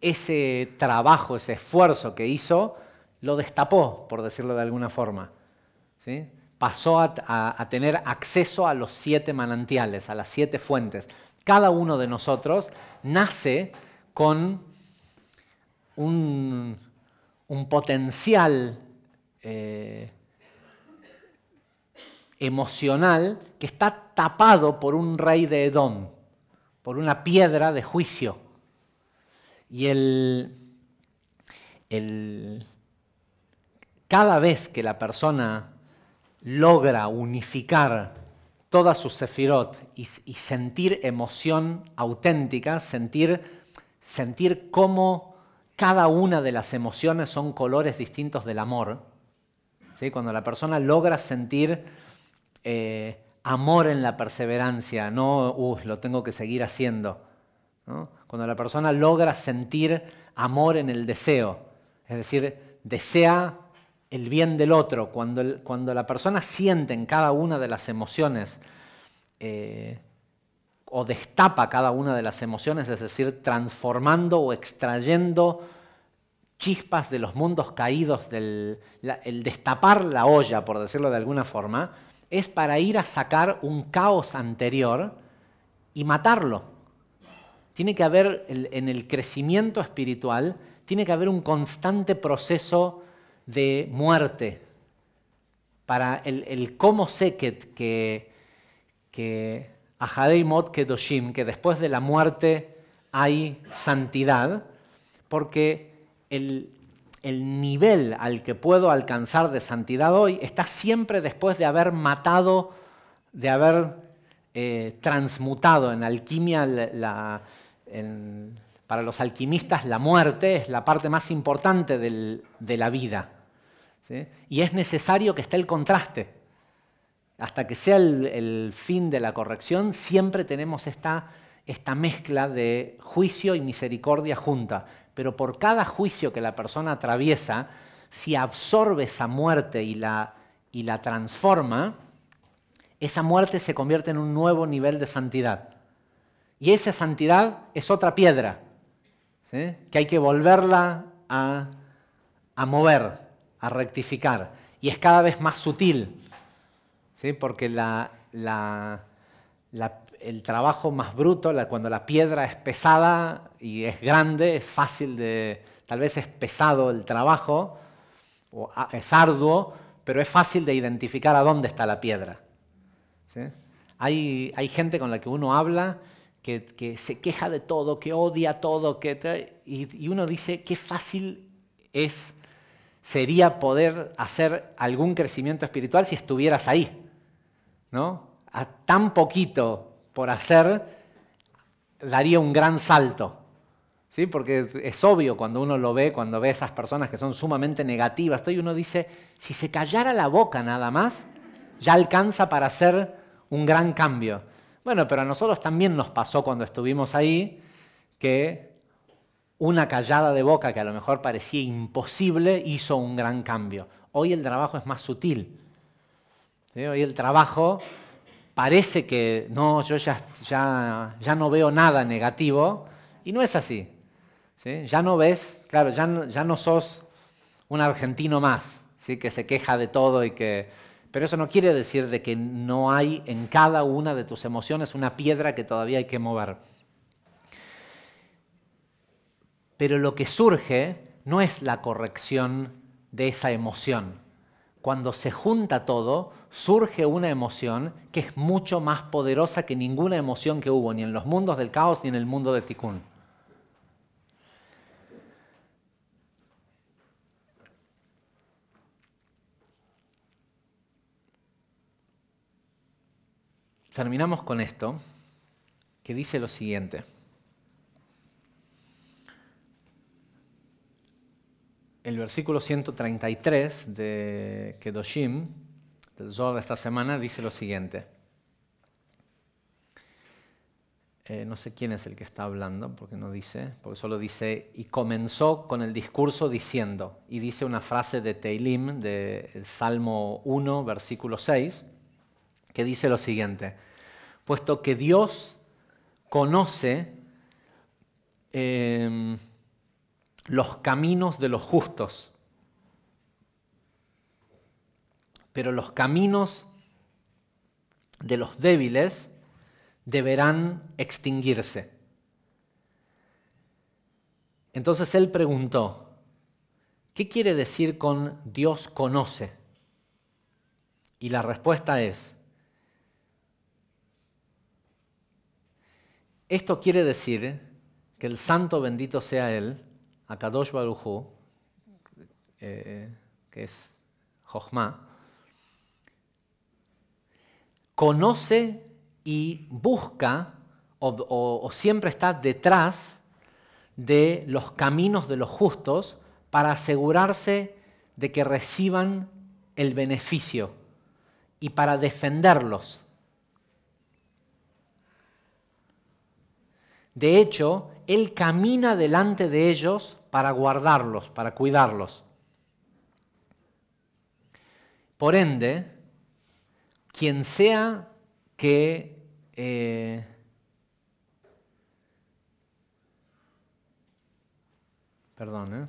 ese trabajo, ese esfuerzo que hizo, lo destapó, por decirlo de alguna forma. ¿Sí? pasó a, tener acceso a los siete manantiales, a las siete fuentes. Cada uno de nosotros nace con un, potencial eh, emocional que está tapado por un rey de Edom, por una piedra de juicio. Y el, cada vez que la persona logra unificar todas sus sefirot y, sentir emoción auténtica, sentir, sentir cómo cada una de las emociones son colores distintos del amor. Cuando la persona logra sentir eh, amor en la perseverancia, no, lo tengo que seguir haciendo. Cuando la persona logra sentir amor en el deseo, es decir, desea el bien del otro, cuando, cuando la persona siente en cada una de las emociones eh, o destapa cada una de las emociones, es decir, transformando o extrayendo chispas de los mundos caídos, del, el destapar la olla, por decirlo de alguna forma, es para ir a sacar un caos anterior y matarlo. Tiene que haber, en el crecimiento espiritual, tiene que haber un constante proceso de muerte, para el, el como seket que, que Kedoshim, que después de la muerte hay santidad, porque el, nivel al que puedo alcanzar de santidad hoy está siempre después de haber matado, de haber eh, transmutado en alquimia, para los alquimistas la muerte es la parte más importante de la vida. Y es necesario que esté el contraste. Hasta que sea el, fin de la corrección, siempre tenemos esta, mezcla de juicio y misericordia junta. Pero por cada juicio que la persona atraviesa, si absorbe esa muerte y la, transforma, esa muerte se convierte en un nuevo nivel de santidad. Y esa santidad es otra piedra, que hay que volverla a, a mover a rectificar. Y es cada vez más sutil, ¿sí? porque la, el trabajo más bruto, cuando la piedra es pesada y es grande, es fácil de... Tal vez es pesado el trabajo, o es arduo, pero es fácil de identificar a dónde está la piedra. Hay, hay, gente con la que uno habla que, se queja de todo, que odia todo, que y, y uno dice qué fácil es sería poder hacer algún crecimiento espiritual si estuvieras ahí, ¿no? A tan poquito por hacer daría un gran salto. ¿Sí? Porque es obvio cuando uno lo ve, cuando ve esas personas que son sumamente negativas, y uno dice, si se callara la boca nada más, ya alcanza para hacer un gran cambio. Bueno, pero a nosotros también nos pasó cuando estuvimos ahí que una callada de boca que a lo mejor parecía imposible hizo un gran cambio. Hoy el trabajo es más sutil. Hoy el trabajo parece que no, yo ya, ya, no veo nada negativo y no es así. Ya no ves, claro, ya ya no sos un argentino más, ¿sí? que se queja de todo y que... Pero eso no quiere decir de que no hay en cada una de tus emociones una piedra que todavía hay que mover pero lo que surge no es la corrección de esa emoción. Cuando se junta todo, surge una emoción que es mucho más poderosa que ninguna emoción que hubo, ni en los mundos del caos ni en el mundo de Tikkun. Terminamos con esto, que dice lo siguiente. el versículo 133 de Kedoshim, del Zohar de esta semana, dice lo siguiente. Eh, no sé quién es el que está hablando, porque no dice, porque solo dice, y comenzó con el discurso diciendo, y dice una frase de Teilim, de eh, Salmo 1, versículo 6, que dice lo siguiente, puesto que Dios conoce em, los caminos de los justos. Pero los caminos de los débiles deberán extinguirse. Entonces él preguntó, ¿qué quiere decir con Dios conoce? Y la respuesta es, esto quiere decir que el santo bendito sea él, Akadosh Baruchu, eh, que es Jochma, conoce y busca o siempre está detrás de los caminos de los justos para asegurarse de que reciban el beneficio y para defenderlos. De hecho, él camina delante de ellos para guardarlos, para cuidarlos. Por ende, quien sea que eh, perdón, ¿eh?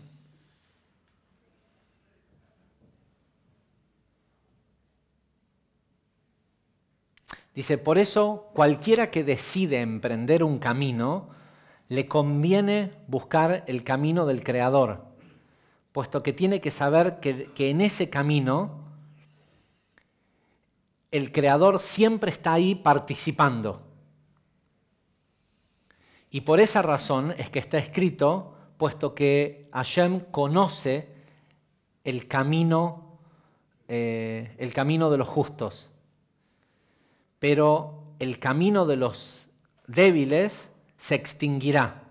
Dice, por eso cualquiera que decide emprender un camino le conviene buscar el camino del Creador, puesto que tiene que saber que, en ese camino el Creador siempre está ahí participando. Y por esa razón es que está escrito, puesto que Hashem conoce el camino, eh, el camino de los justos. Pero el camino de los débiles se extinguirá.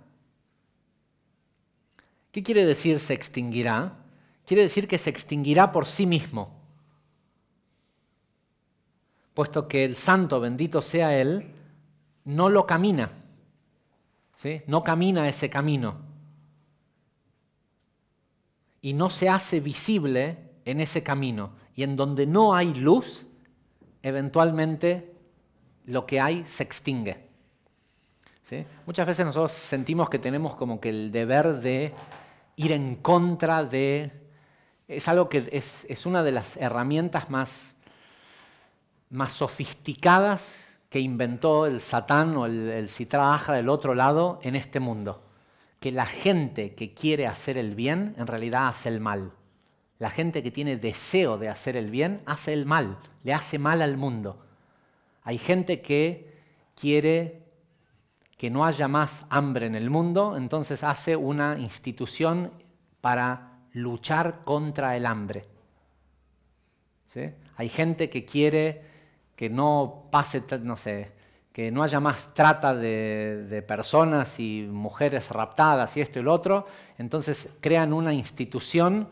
¿Qué quiere decir se extinguirá? Quiere decir que se extinguirá por sí mismo. Puesto que el santo, bendito sea él, no lo camina. No camina ese camino. Y no se hace visible en ese camino. Y en donde no hay luz, eventualmente lo que hay se extingue. Muchas veces nosotros sentimos que tenemos como que el deber de ir en contra de... Es algo que es, una de las herramientas más, más sofisticadas que inventó el Satán o el, el Citraja del otro lado en este mundo. Que la gente que quiere hacer el bien en realidad hace el mal. La gente que tiene deseo de hacer el bien hace el mal, le hace mal al mundo. Hay gente que quiere que no haya más hambre en el mundo, entonces hace una institución para luchar contra el hambre. Hay gente que quiere que no pase, no sé, que no haya más trata de, personas y mujeres raptadas y esto y lo otro, entonces crean una institución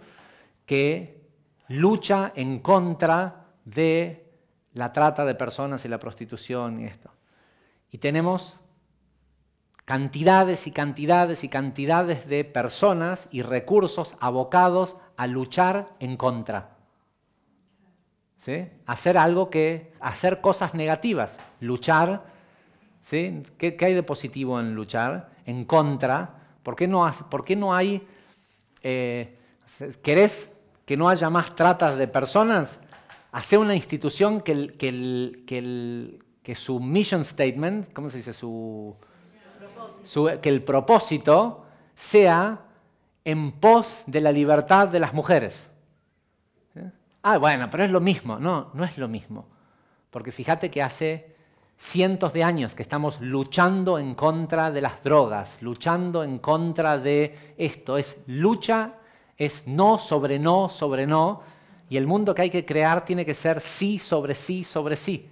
que lucha en contra de la trata de personas y la prostitución y esto. Y tenemos cantidades y cantidades y cantidades de personas y recursos abocados a luchar en contra. ¿Sí? Hacer algo que, hacer cosas negativas, luchar. ¿sí? ¿Qué, hay de positivo en luchar? En contra. ¿Por qué no, por no hay... Eh, ¿Querés que no haya más tratas de personas? Hacer una institución que, que su mission statement, ¿cómo se dice? Su, que el propósito sea en pos de la libertad de las mujeres. Ah, bueno, pero es lo mismo. No, no es lo mismo. Porque fíjate que hace cientos de años que estamos luchando en contra de las drogas, luchando en contra de esto. Es lucha, es no sobre no sobre no. Y el mundo que hay que crear tiene que ser sí sobre sí sobre sí.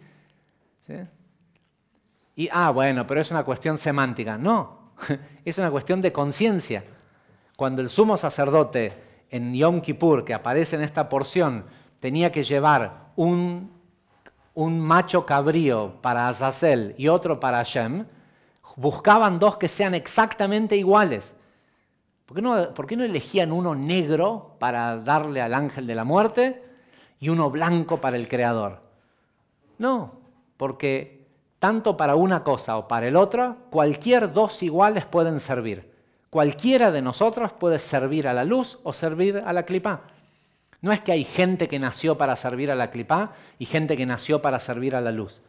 ¿Sí? Y, ah, bueno, pero es una cuestión semántica. No, es una cuestión de conciencia. Cuando el sumo sacerdote en Yom Kippur, que aparece en esta porción, tenía que llevar un, macho cabrío para Azazel y otro para Hashem, buscaban dos que sean exactamente iguales. ¿Por qué no elegían uno negro para darle al ángel de la muerte y uno blanco para el creador? No, porque tanto para una cosa o para el otro, cualquier dos iguales pueden servir. Cualquiera de nosotros puede servir a la luz o servir a la clipa. No es que hay gente que nació para servir a la clipa y gente que nació para servir a la luz.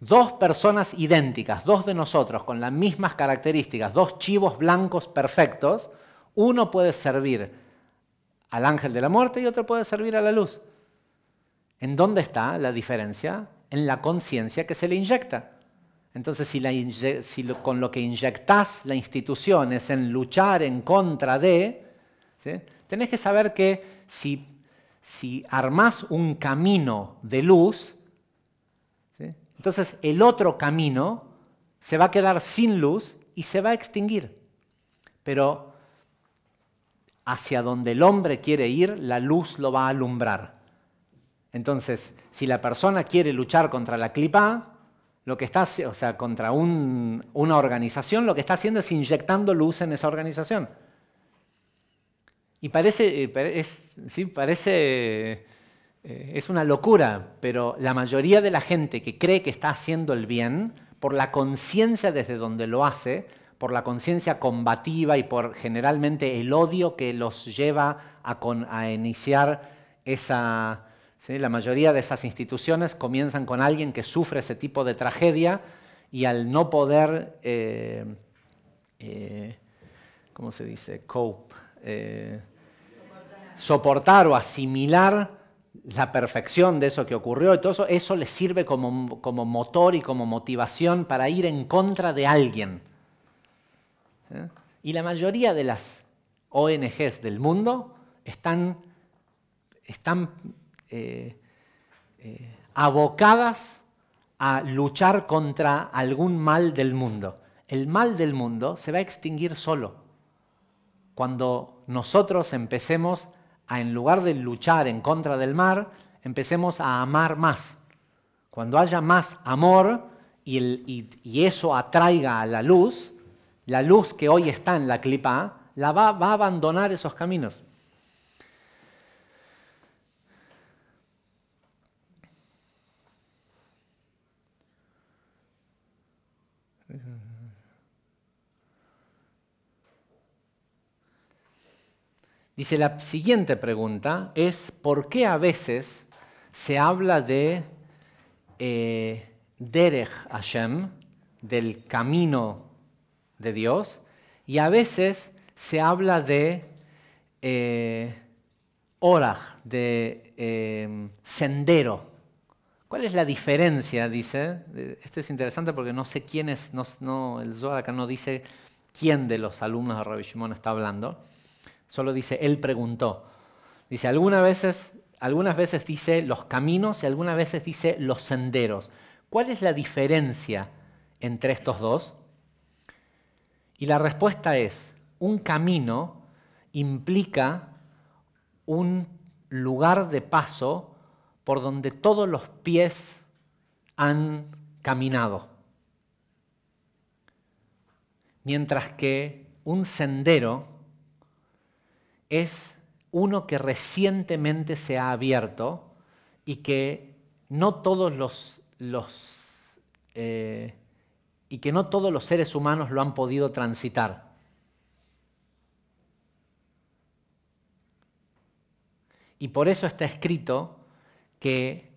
Dos personas idénticas, dos de nosotros con las mismas características, dos chivos blancos perfectos, uno puede servir al ángel de la muerte y otro puede servir a la luz. ¿En dónde está la diferencia? en la conciencia que se le inyecta. Entonces, si, con lo que inyectas la institución es en luchar en contra de, tenés que saber que si, armás un camino de luz, entonces el otro camino se va a quedar sin luz y se va a extinguir. Pero hacia donde el hombre quiere ir, la luz lo va a alumbrar. Entonces, si la persona quiere luchar contra la clipa, lo que está, o sea, contra una organización, lo que está haciendo es inyectando luz en esa organización. Y parece, eh, es, sí, parece, eh, es una locura, pero la mayoría de la gente que cree que está haciendo el bien, por la conciencia desde donde lo hace, por la conciencia combativa y por generalmente el odio que los lleva a iniciar esa, la mayoría de esas instituciones comienzan con alguien que sufre ese tipo de tragedia y al no poder, eh, eh, ¿cómo se dice? Eh, soportar o asimilar la perfección de eso que ocurrió y todo eso, eso les sirve como, motor y como motivación para ir en contra de alguien. Y la mayoría de las ONGs del mundo están, están eh, eh, abocadas a luchar contra algún mal del mundo. El mal del mundo se va a extinguir solo cuando nosotros empecemos a, en lugar de luchar en contra del mar, empecemos a amar más. Cuando haya más amor y, eso atraiga a la luz, la luz que hoy está en la clipa la va a abandonar esos caminos. Dice, la siguiente pregunta es, ¿por qué a veces se habla de eh, Derech Hashem, del camino de Dios, y a veces se habla de eh, Orach, de eh, sendero? ¿Cuál es la diferencia? Dice, este es interesante porque no sé quién es, no, el Zohar acá no dice quién de los alumnos de Rabbi Shimon está hablando. Solo dice, él preguntó. Dice, algunas veces, algunas veces dice los caminos y algunas veces dice los senderos. ¿Cuál es la diferencia entre estos dos? Y la respuesta es, un camino implica un lugar de paso por donde todos los pies han caminado. Mientras que un sendero es uno que recientemente se ha abierto y que no todos los, eh, y que no todos los seres humanos lo han podido transitar. Y por eso está escrito que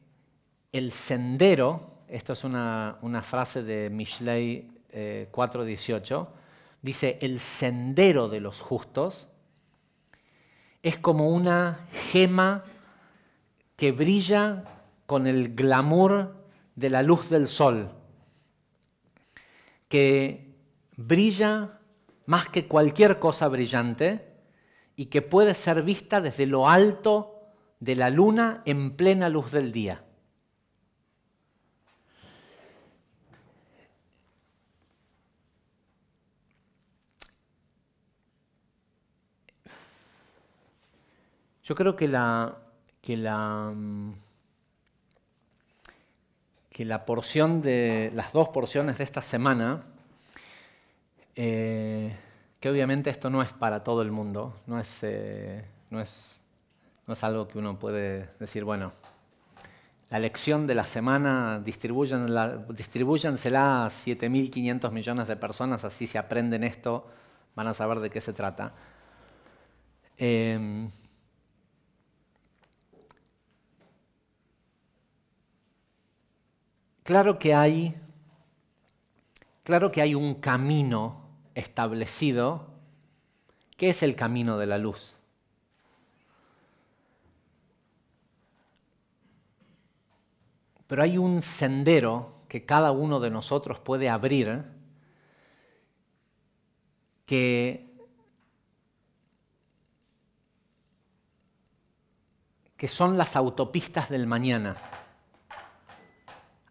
el sendero, esto es una, frase de Mishlei 4.18, eh, dice, el sendero de los justos es como una gema que brilla con el glamour de la luz del sol, que brilla más que cualquier cosa brillante y que puede ser vista desde lo alto de la luna en plena luz del día. Yo creo que la, que la, mm, que la porción de, las dos porciones de esta semana, eh, que obviamente esto no es para todo el mundo, no es, eh, no es, no es algo que uno puede decir, bueno, la lección de la semana, distribuyansela a 7.500 millones de personas, así si aprenden esto van a saber de qué se trata. Em, Claro que hay, claro que hay un camino establecido que es el camino de la luz. Pero hay un sendero que cada uno de nosotros puede abrir que son las autopistas del mañana.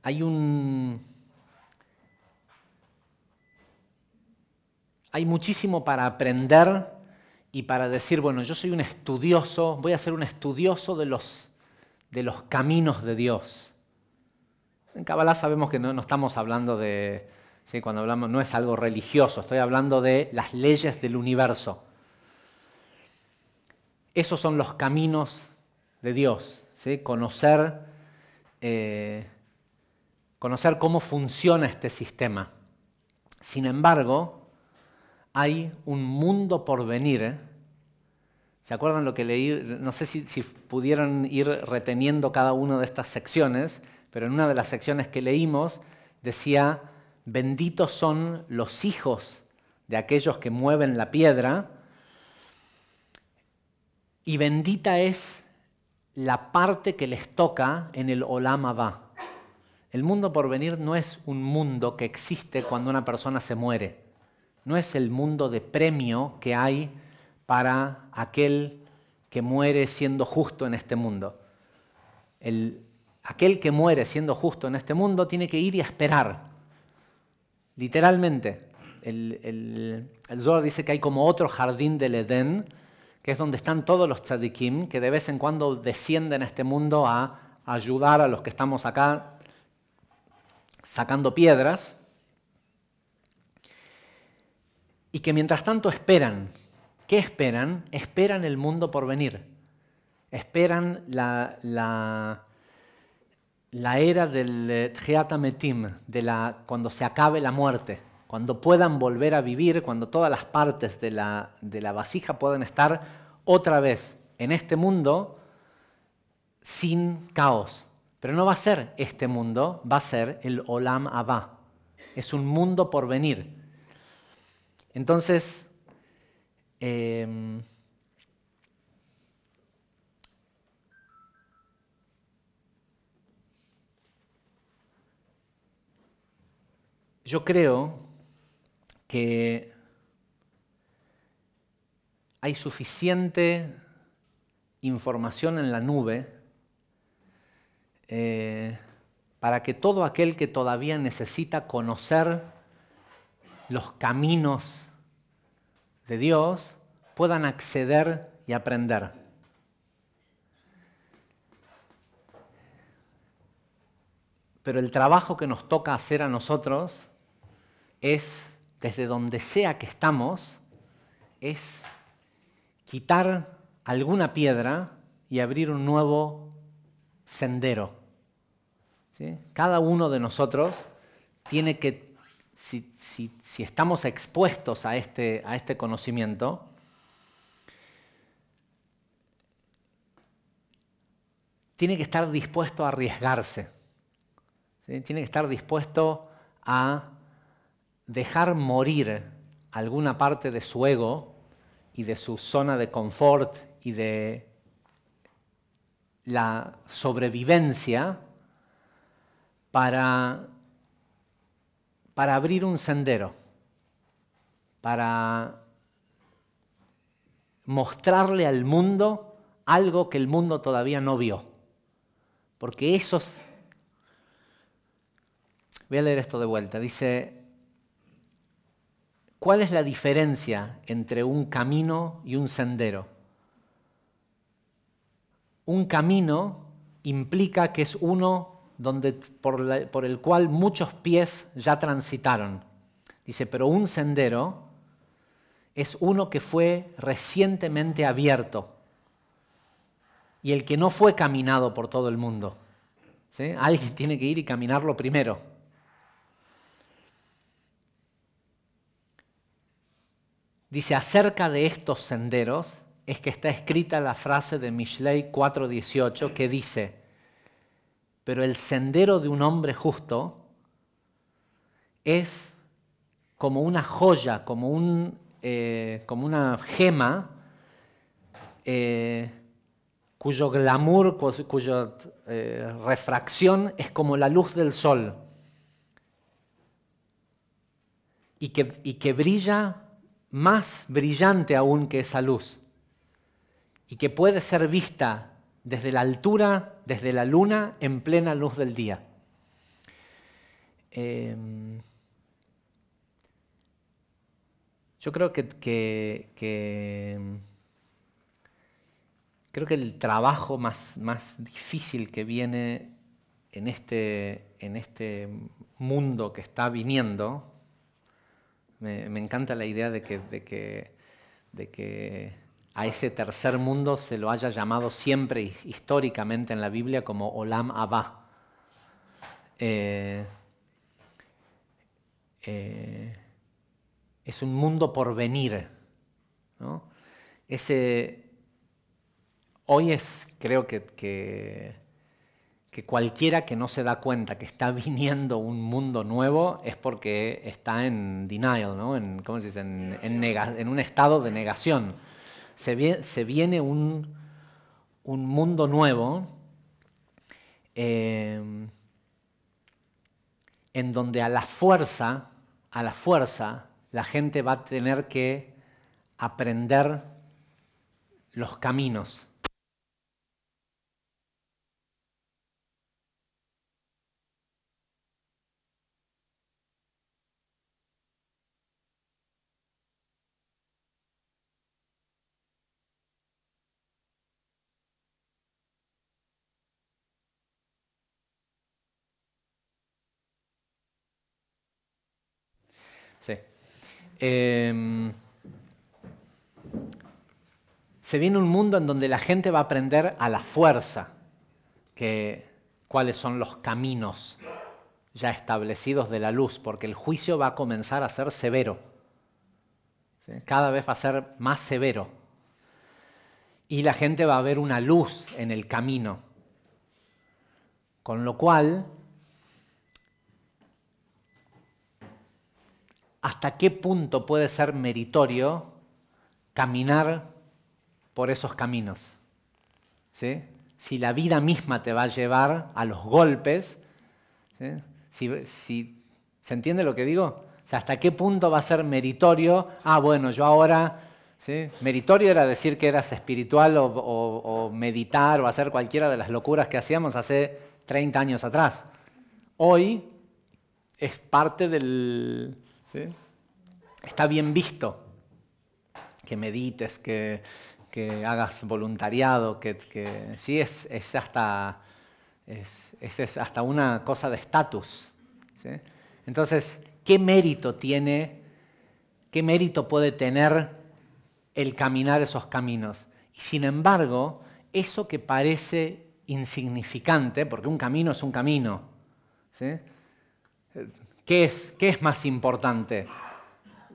Hay un... Hay muchísimo para aprender y para decir, bueno, yo soy un estudioso, voy a ser un estudioso de los, de los caminos de Dios. En Kabbalah sabemos que no, estamos hablando de, cuando hablamos, no es algo religioso, estoy hablando de las leyes del universo. Esos son los caminos de Dios, conocer eh, conocer cómo funciona este sistema. Sin embargo, hay un mundo por venir. ¿eh? ¿Se acuerdan lo que leí? No sé si, pudieron ir reteniendo cada una de estas secciones, pero en una de las secciones que leímos decía, benditos son los hijos de aquellos que mueven la piedra, y bendita es la parte que les toca en el olama Abba. El mundo por venir no es un mundo que existe cuando una persona se muere. No es el mundo de premio que hay para aquel que muere siendo justo en este mundo. El, aquel que muere siendo justo en este mundo tiene que ir y esperar. Literalmente. El, el, Zohar dice que hay como otro jardín del Edén, que es donde están todos los tzadikim, que de vez en cuando descienden a este mundo a ayudar a los que estamos acá sacando piedras y que mientras tanto esperan. ¿Qué esperan? Esperan el mundo por venir. Esperan la, la, era del eh, Triatametim, de la, cuando se acabe la muerte, cuando puedan volver a vivir, cuando todas las partes de la, de la vasija puedan estar otra vez en este mundo sin caos, pero no va a ser este mundo, va a ser el Olam Abba. Es un mundo por venir. Entonces, em, yo creo que hay suficiente información en la nube eh, para que todo aquel que todavía necesita conocer los caminos de Dios puedan acceder y aprender. Pero el trabajo que nos toca hacer a nosotros es, desde donde sea que estamos, es quitar alguna piedra y abrir un nuevo sendero. Cada uno de nosotros tiene que, si, estamos expuestos a este, a este conocimiento, tiene que estar dispuesto a arriesgarse, tiene que estar dispuesto a dejar morir alguna parte de su ego y de su zona de confort y de la sobrevivencia para, para abrir un sendero, para mostrarle al mundo algo que el mundo todavía no vio. Porque esos... Voy a leer esto de vuelta. Dice, ¿cuál es la diferencia entre un camino y un sendero? un camino implica que es uno donde, por, el cual muchos pies ya transitaron. Dice, pero un sendero es uno que fue recientemente abierto y el que no fue caminado por todo el mundo. Alguien tiene que ir y caminarlo primero. Dice, acerca de estos senderos, es que está escrita la frase de Mishlei 4:18 que dice, pero el sendero de un hombre justo es como una joya, como, eh, como una gema, eh, cuyo glamour, cuya eh, refracción es como la luz del sol, y que brilla más brillante aún que esa luz y que puede ser vista desde la altura, desde la luna, en plena luz del día. Em, yo creo que, creo que el trabajo más, más difícil que viene en este, en este mundo que está viniendo, me, encanta la idea de que, de que a ese tercer mundo se lo haya llamado siempre históricamente en la Biblia como Olam Abba. Eh, eh, es un mundo por venir. Ese, hoy es, creo que, que, cualquiera que no se da cuenta que está viniendo un mundo nuevo es porque está en denial, ¿no? ¿cómo se en un estado de negación se, viene un, mundo nuevo eh, en donde a la fuerza, a la fuerza, la gente va a tener que aprender los caminos Em, se viene un mundo en donde la gente va a aprender a la fuerza que, cuáles son los caminos ya establecidos de la luz, porque el juicio va a comenzar a ser severo. Cada vez va a ser más severo. Y la gente va a ver una luz en el camino. Con lo cual, hasta qué punto puede ser meritorio caminar por esos caminos. Si la vida misma te va a llevar a los golpes, si, ¿se entiende lo que digo? ¿hasta qué punto va a ser meritorio? Ah, bueno, yo ahora, meritorio era decir que eras espiritual o, o meditar o hacer cualquiera de las locuras que hacíamos hace 30 años atrás. Hoy es parte del, Está bien visto que medites, que, hagas voluntariado, que, que sí, es, hasta, es, hasta una cosa de estatus. Entonces, ¿qué mérito tiene, qué mérito puede tener el caminar esos caminos? Y sin embargo, eso que parece insignificante, porque un camino es un camino, ¿sí? ¿Qué es, más importante?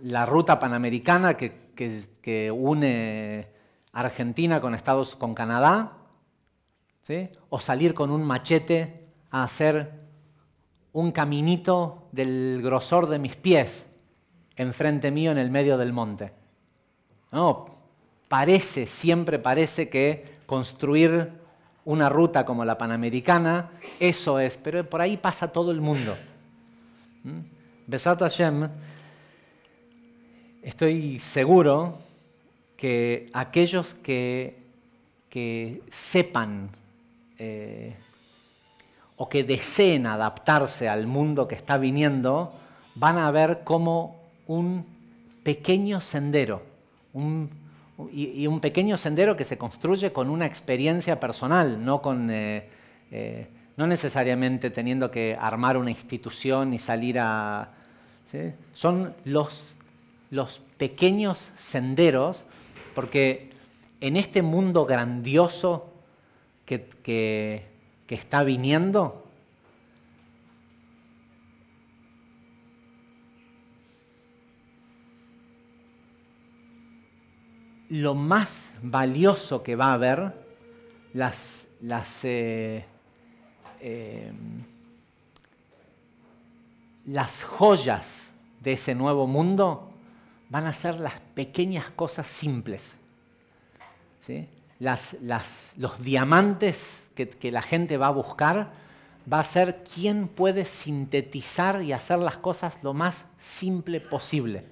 ¿La ruta panamericana que, une Argentina con, Estados, con Canadá? ¿sí? ¿O salir con un machete a hacer un caminito del grosor de mis pies enfrente mío en el medio del monte? parece, siempre parece que construir una ruta como la panamericana, eso es, pero por ahí pasa todo el mundo. ¿Mm? Besat Hashem, estoy seguro que aquellos que, sepan eh, o que deseen adaptarse al mundo que está viniendo, van a ver como un pequeño sendero, un, y, un pequeño sendero que se construye con una experiencia personal, no con... Eh, eh, no necesariamente teniendo que armar una institución y salir a... Son los, los pequeños senderos, porque en este mundo grandioso que, está viniendo, lo más valioso que va a haber, las, las eh, Em, las joyas de ese nuevo mundo van a ser las pequeñas cosas simples. Las, los diamantes que, la gente va a buscar va a ser quien puede sintetizar y hacer las cosas lo más simple posible.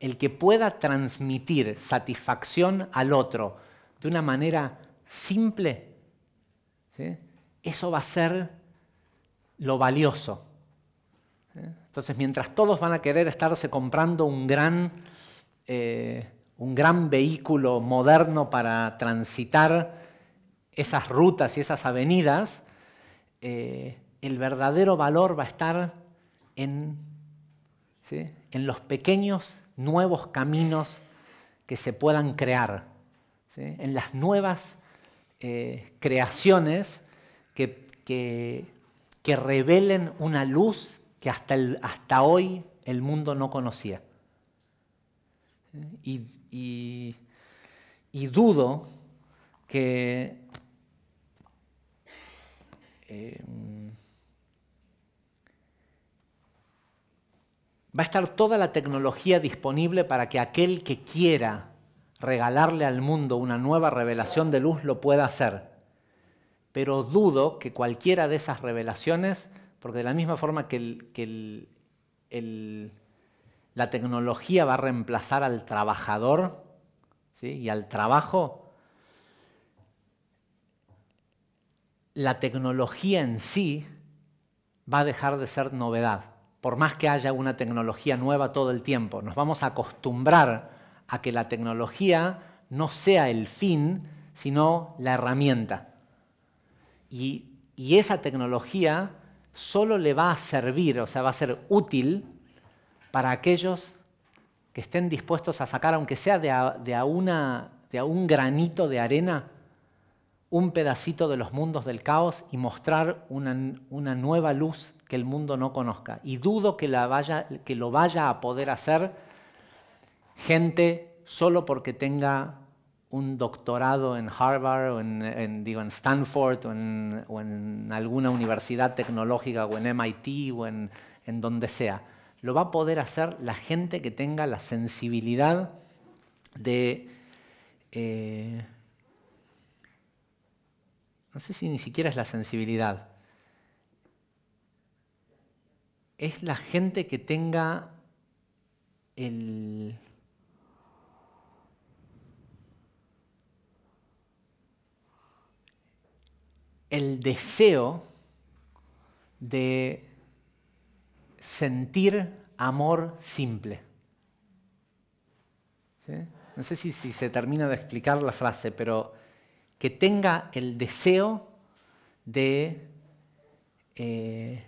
El que pueda transmitir satisfacción al otro de una manera simple, ¿sí? eso va a ser lo valioso. Entonces, mientras todos van a querer estarse comprando un gran, eh, un gran vehículo moderno para transitar esas rutas y esas avenidas, eh, el verdadero valor va a estar en, los pequeños nuevos caminos que se puedan crear, en las nuevas eh, creaciones que, revelen una luz que hasta, el, hasta hoy el mundo no conocía. Y, dudo que em, va a estar toda la tecnología disponible para que aquel que quiera regalarle al mundo una nueva revelación de luz lo pueda hacer pero dudo que cualquiera de esas revelaciones, porque de la misma forma que, la tecnología va a reemplazar al trabajador y al trabajo, la tecnología en sí va a dejar de ser novedad, por más que haya una tecnología nueva todo el tiempo. Nos vamos a acostumbrar a que la tecnología no sea el fin, sino la herramienta y, esa tecnología solo le va a servir, o sea, va a ser útil para aquellos que estén dispuestos a sacar, aunque sea de un granito de arena, un pedacito de los mundos del caos y mostrar una, nueva luz que el mundo no conozca. Y dudo que, que lo vaya a poder hacer gente solo porque tenga un doctorado en Harvard o en, digo, Stanford o en, alguna universidad tecnológica o en MIT o en, donde sea. Lo va a poder hacer la gente que tenga la sensibilidad de... Eh, no sé si ni siquiera es la sensibilidad. Es la gente que tenga el el deseo de sentir amor simple. No sé si, se termina de explicar la frase, pero que tenga el deseo de, eh,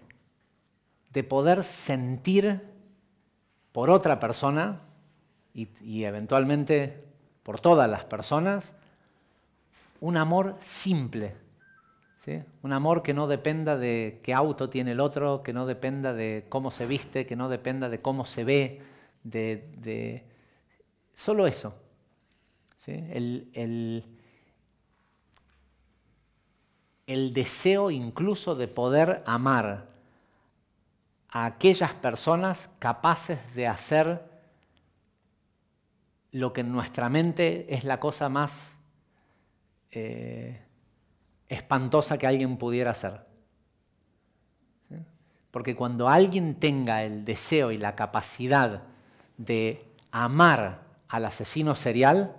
poder sentir por otra persona y eventualmente por todas las personas un amor simple un amor que no dependa de qué auto tiene el otro, que no dependa de cómo se viste, que no dependa de cómo se ve, de, solo eso. El, deseo incluso de poder amar a aquellas personas capaces de hacer lo que en nuestra mente es la cosa más... Eh, espantosa que alguien pudiera hacer. Porque cuando alguien tenga el deseo y la capacidad de amar al asesino serial,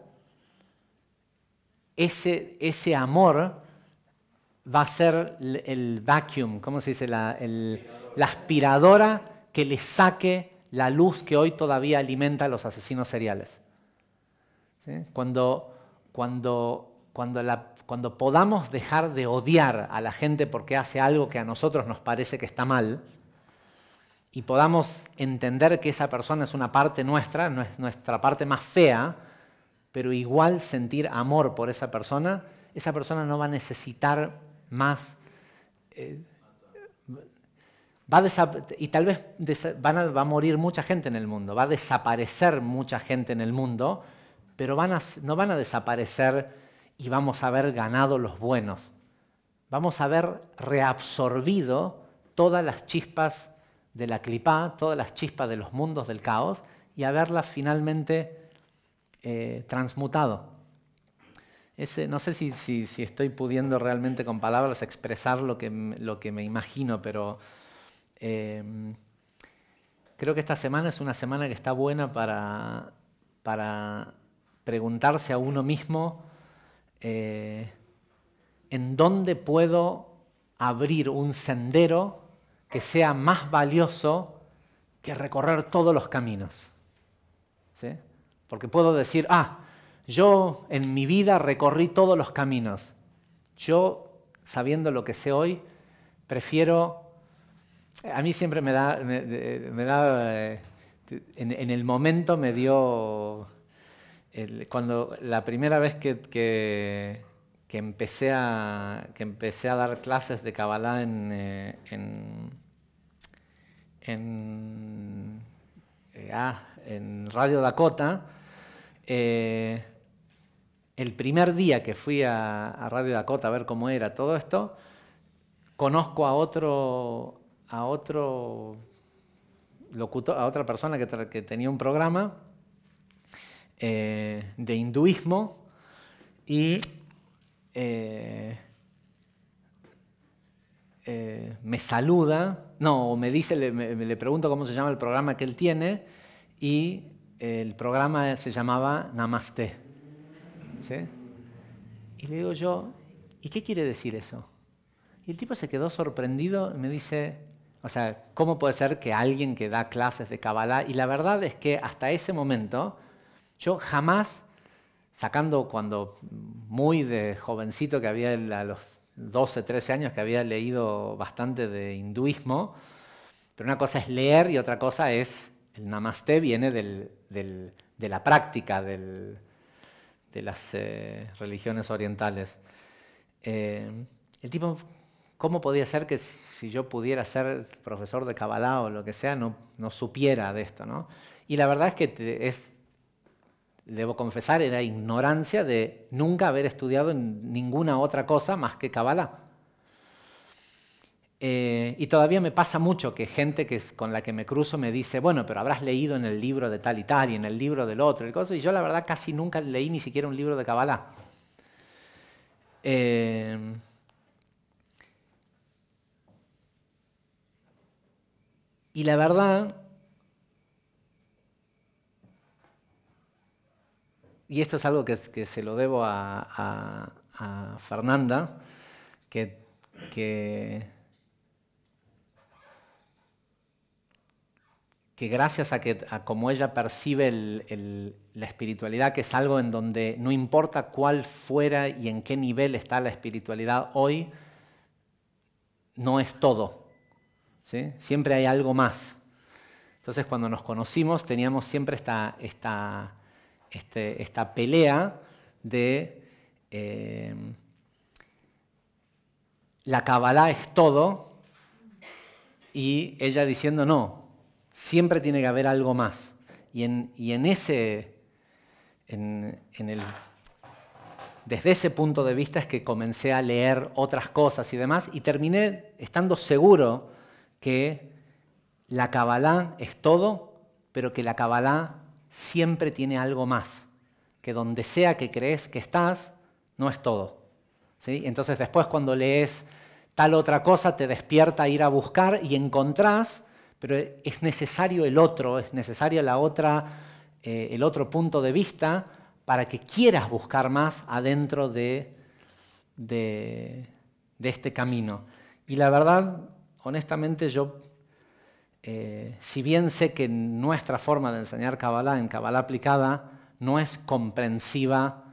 ese, ese amor va a ser el, vacuum, ¿cómo se dice? La, aspiradora que le saque la luz que hoy todavía alimenta a los asesinos seriales. Cuando, cuando, cuando la cuando podamos dejar de odiar a la gente porque hace algo que a nosotros nos parece que está mal, y podamos entender que esa persona es una parte nuestra, no es nuestra parte más fea, pero igual sentir amor por esa persona, esa persona no va a necesitar más... Eh, y tal vez va a morir mucha gente en el mundo, va a desaparecer mucha gente en el mundo, pero no van a desaparecer y vamos a haber ganado los buenos. Vamos a haber reabsorbido todas las chispas de la clipá, todas las chispas de los mundos del caos y haberlas finalmente eh, transmutado. no sé si, estoy pudiendo realmente con palabras expresar lo que, me imagino, pero em, creo que esta semana es una semana que está buena para preguntarse a uno mismo eh, en dónde puedo abrir un sendero que sea más valioso que recorrer todos los caminos. Porque puedo decir, ah, yo en mi vida recorrí todos los caminos. Yo, sabiendo lo que sé hoy, prefiero... A mí siempre me da... Me, da eh, en el momento me dio cuando la primera vez que, empecé a, que empecé a dar clases de Kabbalah en, eh, ah, Radio Dakota, eh, el primer día que fui a, Radio Dakota a ver cómo era todo esto, conozco a otro, a otro a otra persona que tenía un programa eh, de hinduismo y eh, eh, me saluda, no, me dice, le, le, pregunto cómo se llama el programa que él tiene y el programa se llamaba Namaste. ¿Sí? Y le digo yo, ¿y qué quiere decir eso? Y el tipo se quedó sorprendido y me dice, o sea, ¿cómo puede ser que alguien que da clases de Kabbalah, y la verdad es que hasta ese momento, yo jamás, sacando cuando muy de jovencito, que había a los 12, 13 años, que había leído bastante de hinduismo, pero una cosa es leer y otra cosa es, el namaste viene del, de la práctica de las eh, religiones orientales. Eh, el tipo, ¿cómo podía ser que si yo pudiera ser profesor de Kabbalah o lo que sea, no, no supiera de esto? ¿no? Y la verdad es que es debo confesar, era ignorancia de nunca haber estudiado en ninguna otra cosa más que Kabbalah. Eh, y todavía me pasa mucho que gente que es con la que me cruzo me dice, bueno, pero habrás leído en el libro de tal y tal y en el libro del otro y cosas. Y yo la verdad casi nunca leí ni siquiera un libro de Kabbalah. Eh, y la verdad y esto es algo que, se lo debo a, Fernanda, que, gracias a que como ella percibe la espiritualidad, que es algo en donde no importa cuál fuera y en qué nivel está la espiritualidad hoy, no es todo. Siempre hay algo más. Entonces cuando nos conocimos teníamos siempre esta este, esta pelea de eh, la cabalá es todo y ella diciendo no, siempre tiene que haber algo más. Y en, ese, desde ese punto de vista es que comencé a leer otras cosas y demás y terminé estando seguro que la cabalá es todo, pero que la cabalá siempre tiene algo más, que donde sea que crees que estás, no es todo. ¿sí? Entonces después cuando lees tal otra cosa, te despierta a ir a buscar y encontrás, pero es necesario el otro, es necesario la otra, eh, el otro punto de vista para que quieras buscar más adentro de, de, de este camino. Y la verdad, honestamente, yo eh, si bien sé que nuestra forma de enseñar Kabbalah en Kabbalah aplicada no es comprensiva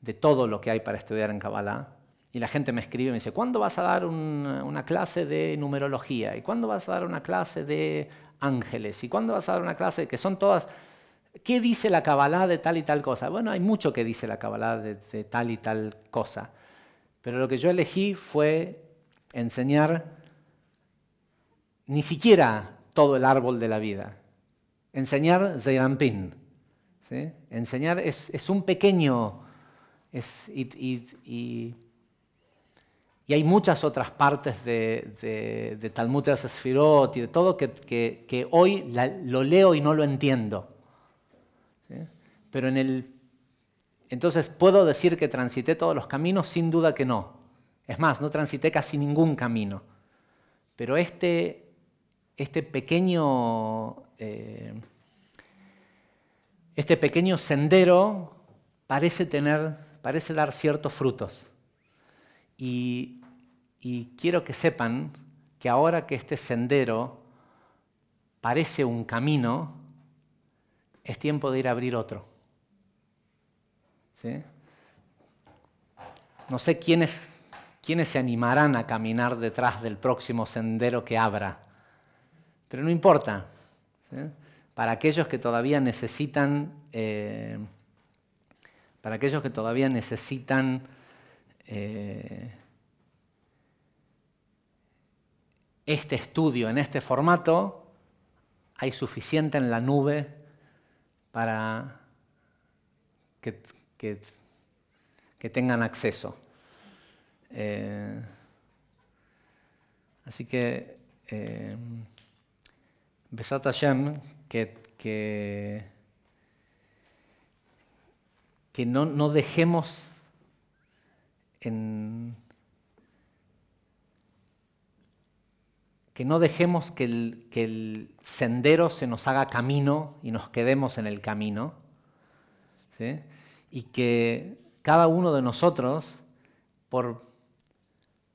de todo lo que hay para estudiar en Kabbalah, y la gente me escribe y me dice, ¿cuándo vas a dar una clase de numerología? ¿Y cuándo vas a dar una clase de ángeles? ¿Y cuándo vas a dar una clase que son todas... ¿Qué dice la Kabbalah de tal y tal cosa? Bueno, hay mucho que dice la Kabbalah de tal y tal cosa. Pero lo que yo elegí fue enseñar ni siquiera todo el árbol de la vida. Enseñar Zeyrampin. Enseñar es, un pequeño... y, hay muchas otras partes de, de, de Talmud de Sefirot y de todo que, que, hoy lo leo y no lo entiendo. Pero en el... Entonces, ¿puedo decir que transité todos los caminos? Sin duda que no. Es más, no transité casi ningún camino. Pero este, este pequeño, eh, este pequeño sendero parece, tener, parece dar ciertos frutos. Y, quiero que sepan que ahora que este sendero parece un camino, es tiempo de ir a abrir otro. No sé quiénes, quiénes se animarán a caminar detrás del próximo sendero que abra pero no importa. Para aquellos que todavía necesitan, eh, para aquellos que todavía necesitan eh, este estudio en este formato, hay suficiente en la nube para que, que, tengan acceso. Eh, así que Besat Hashem, que, que, no, dejemos que no dejemos que el, sendero se nos haga camino y nos quedemos en el camino. Y que cada uno de nosotros, por,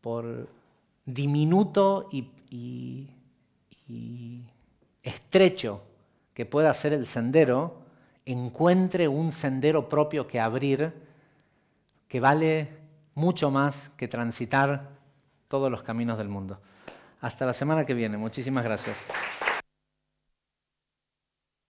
por diminuto y estrecho que pueda ser el sendero, encuentre un sendero propio que abrir que vale mucho más que transitar todos los caminos del mundo. Hasta la semana que viene. Muchísimas gracias.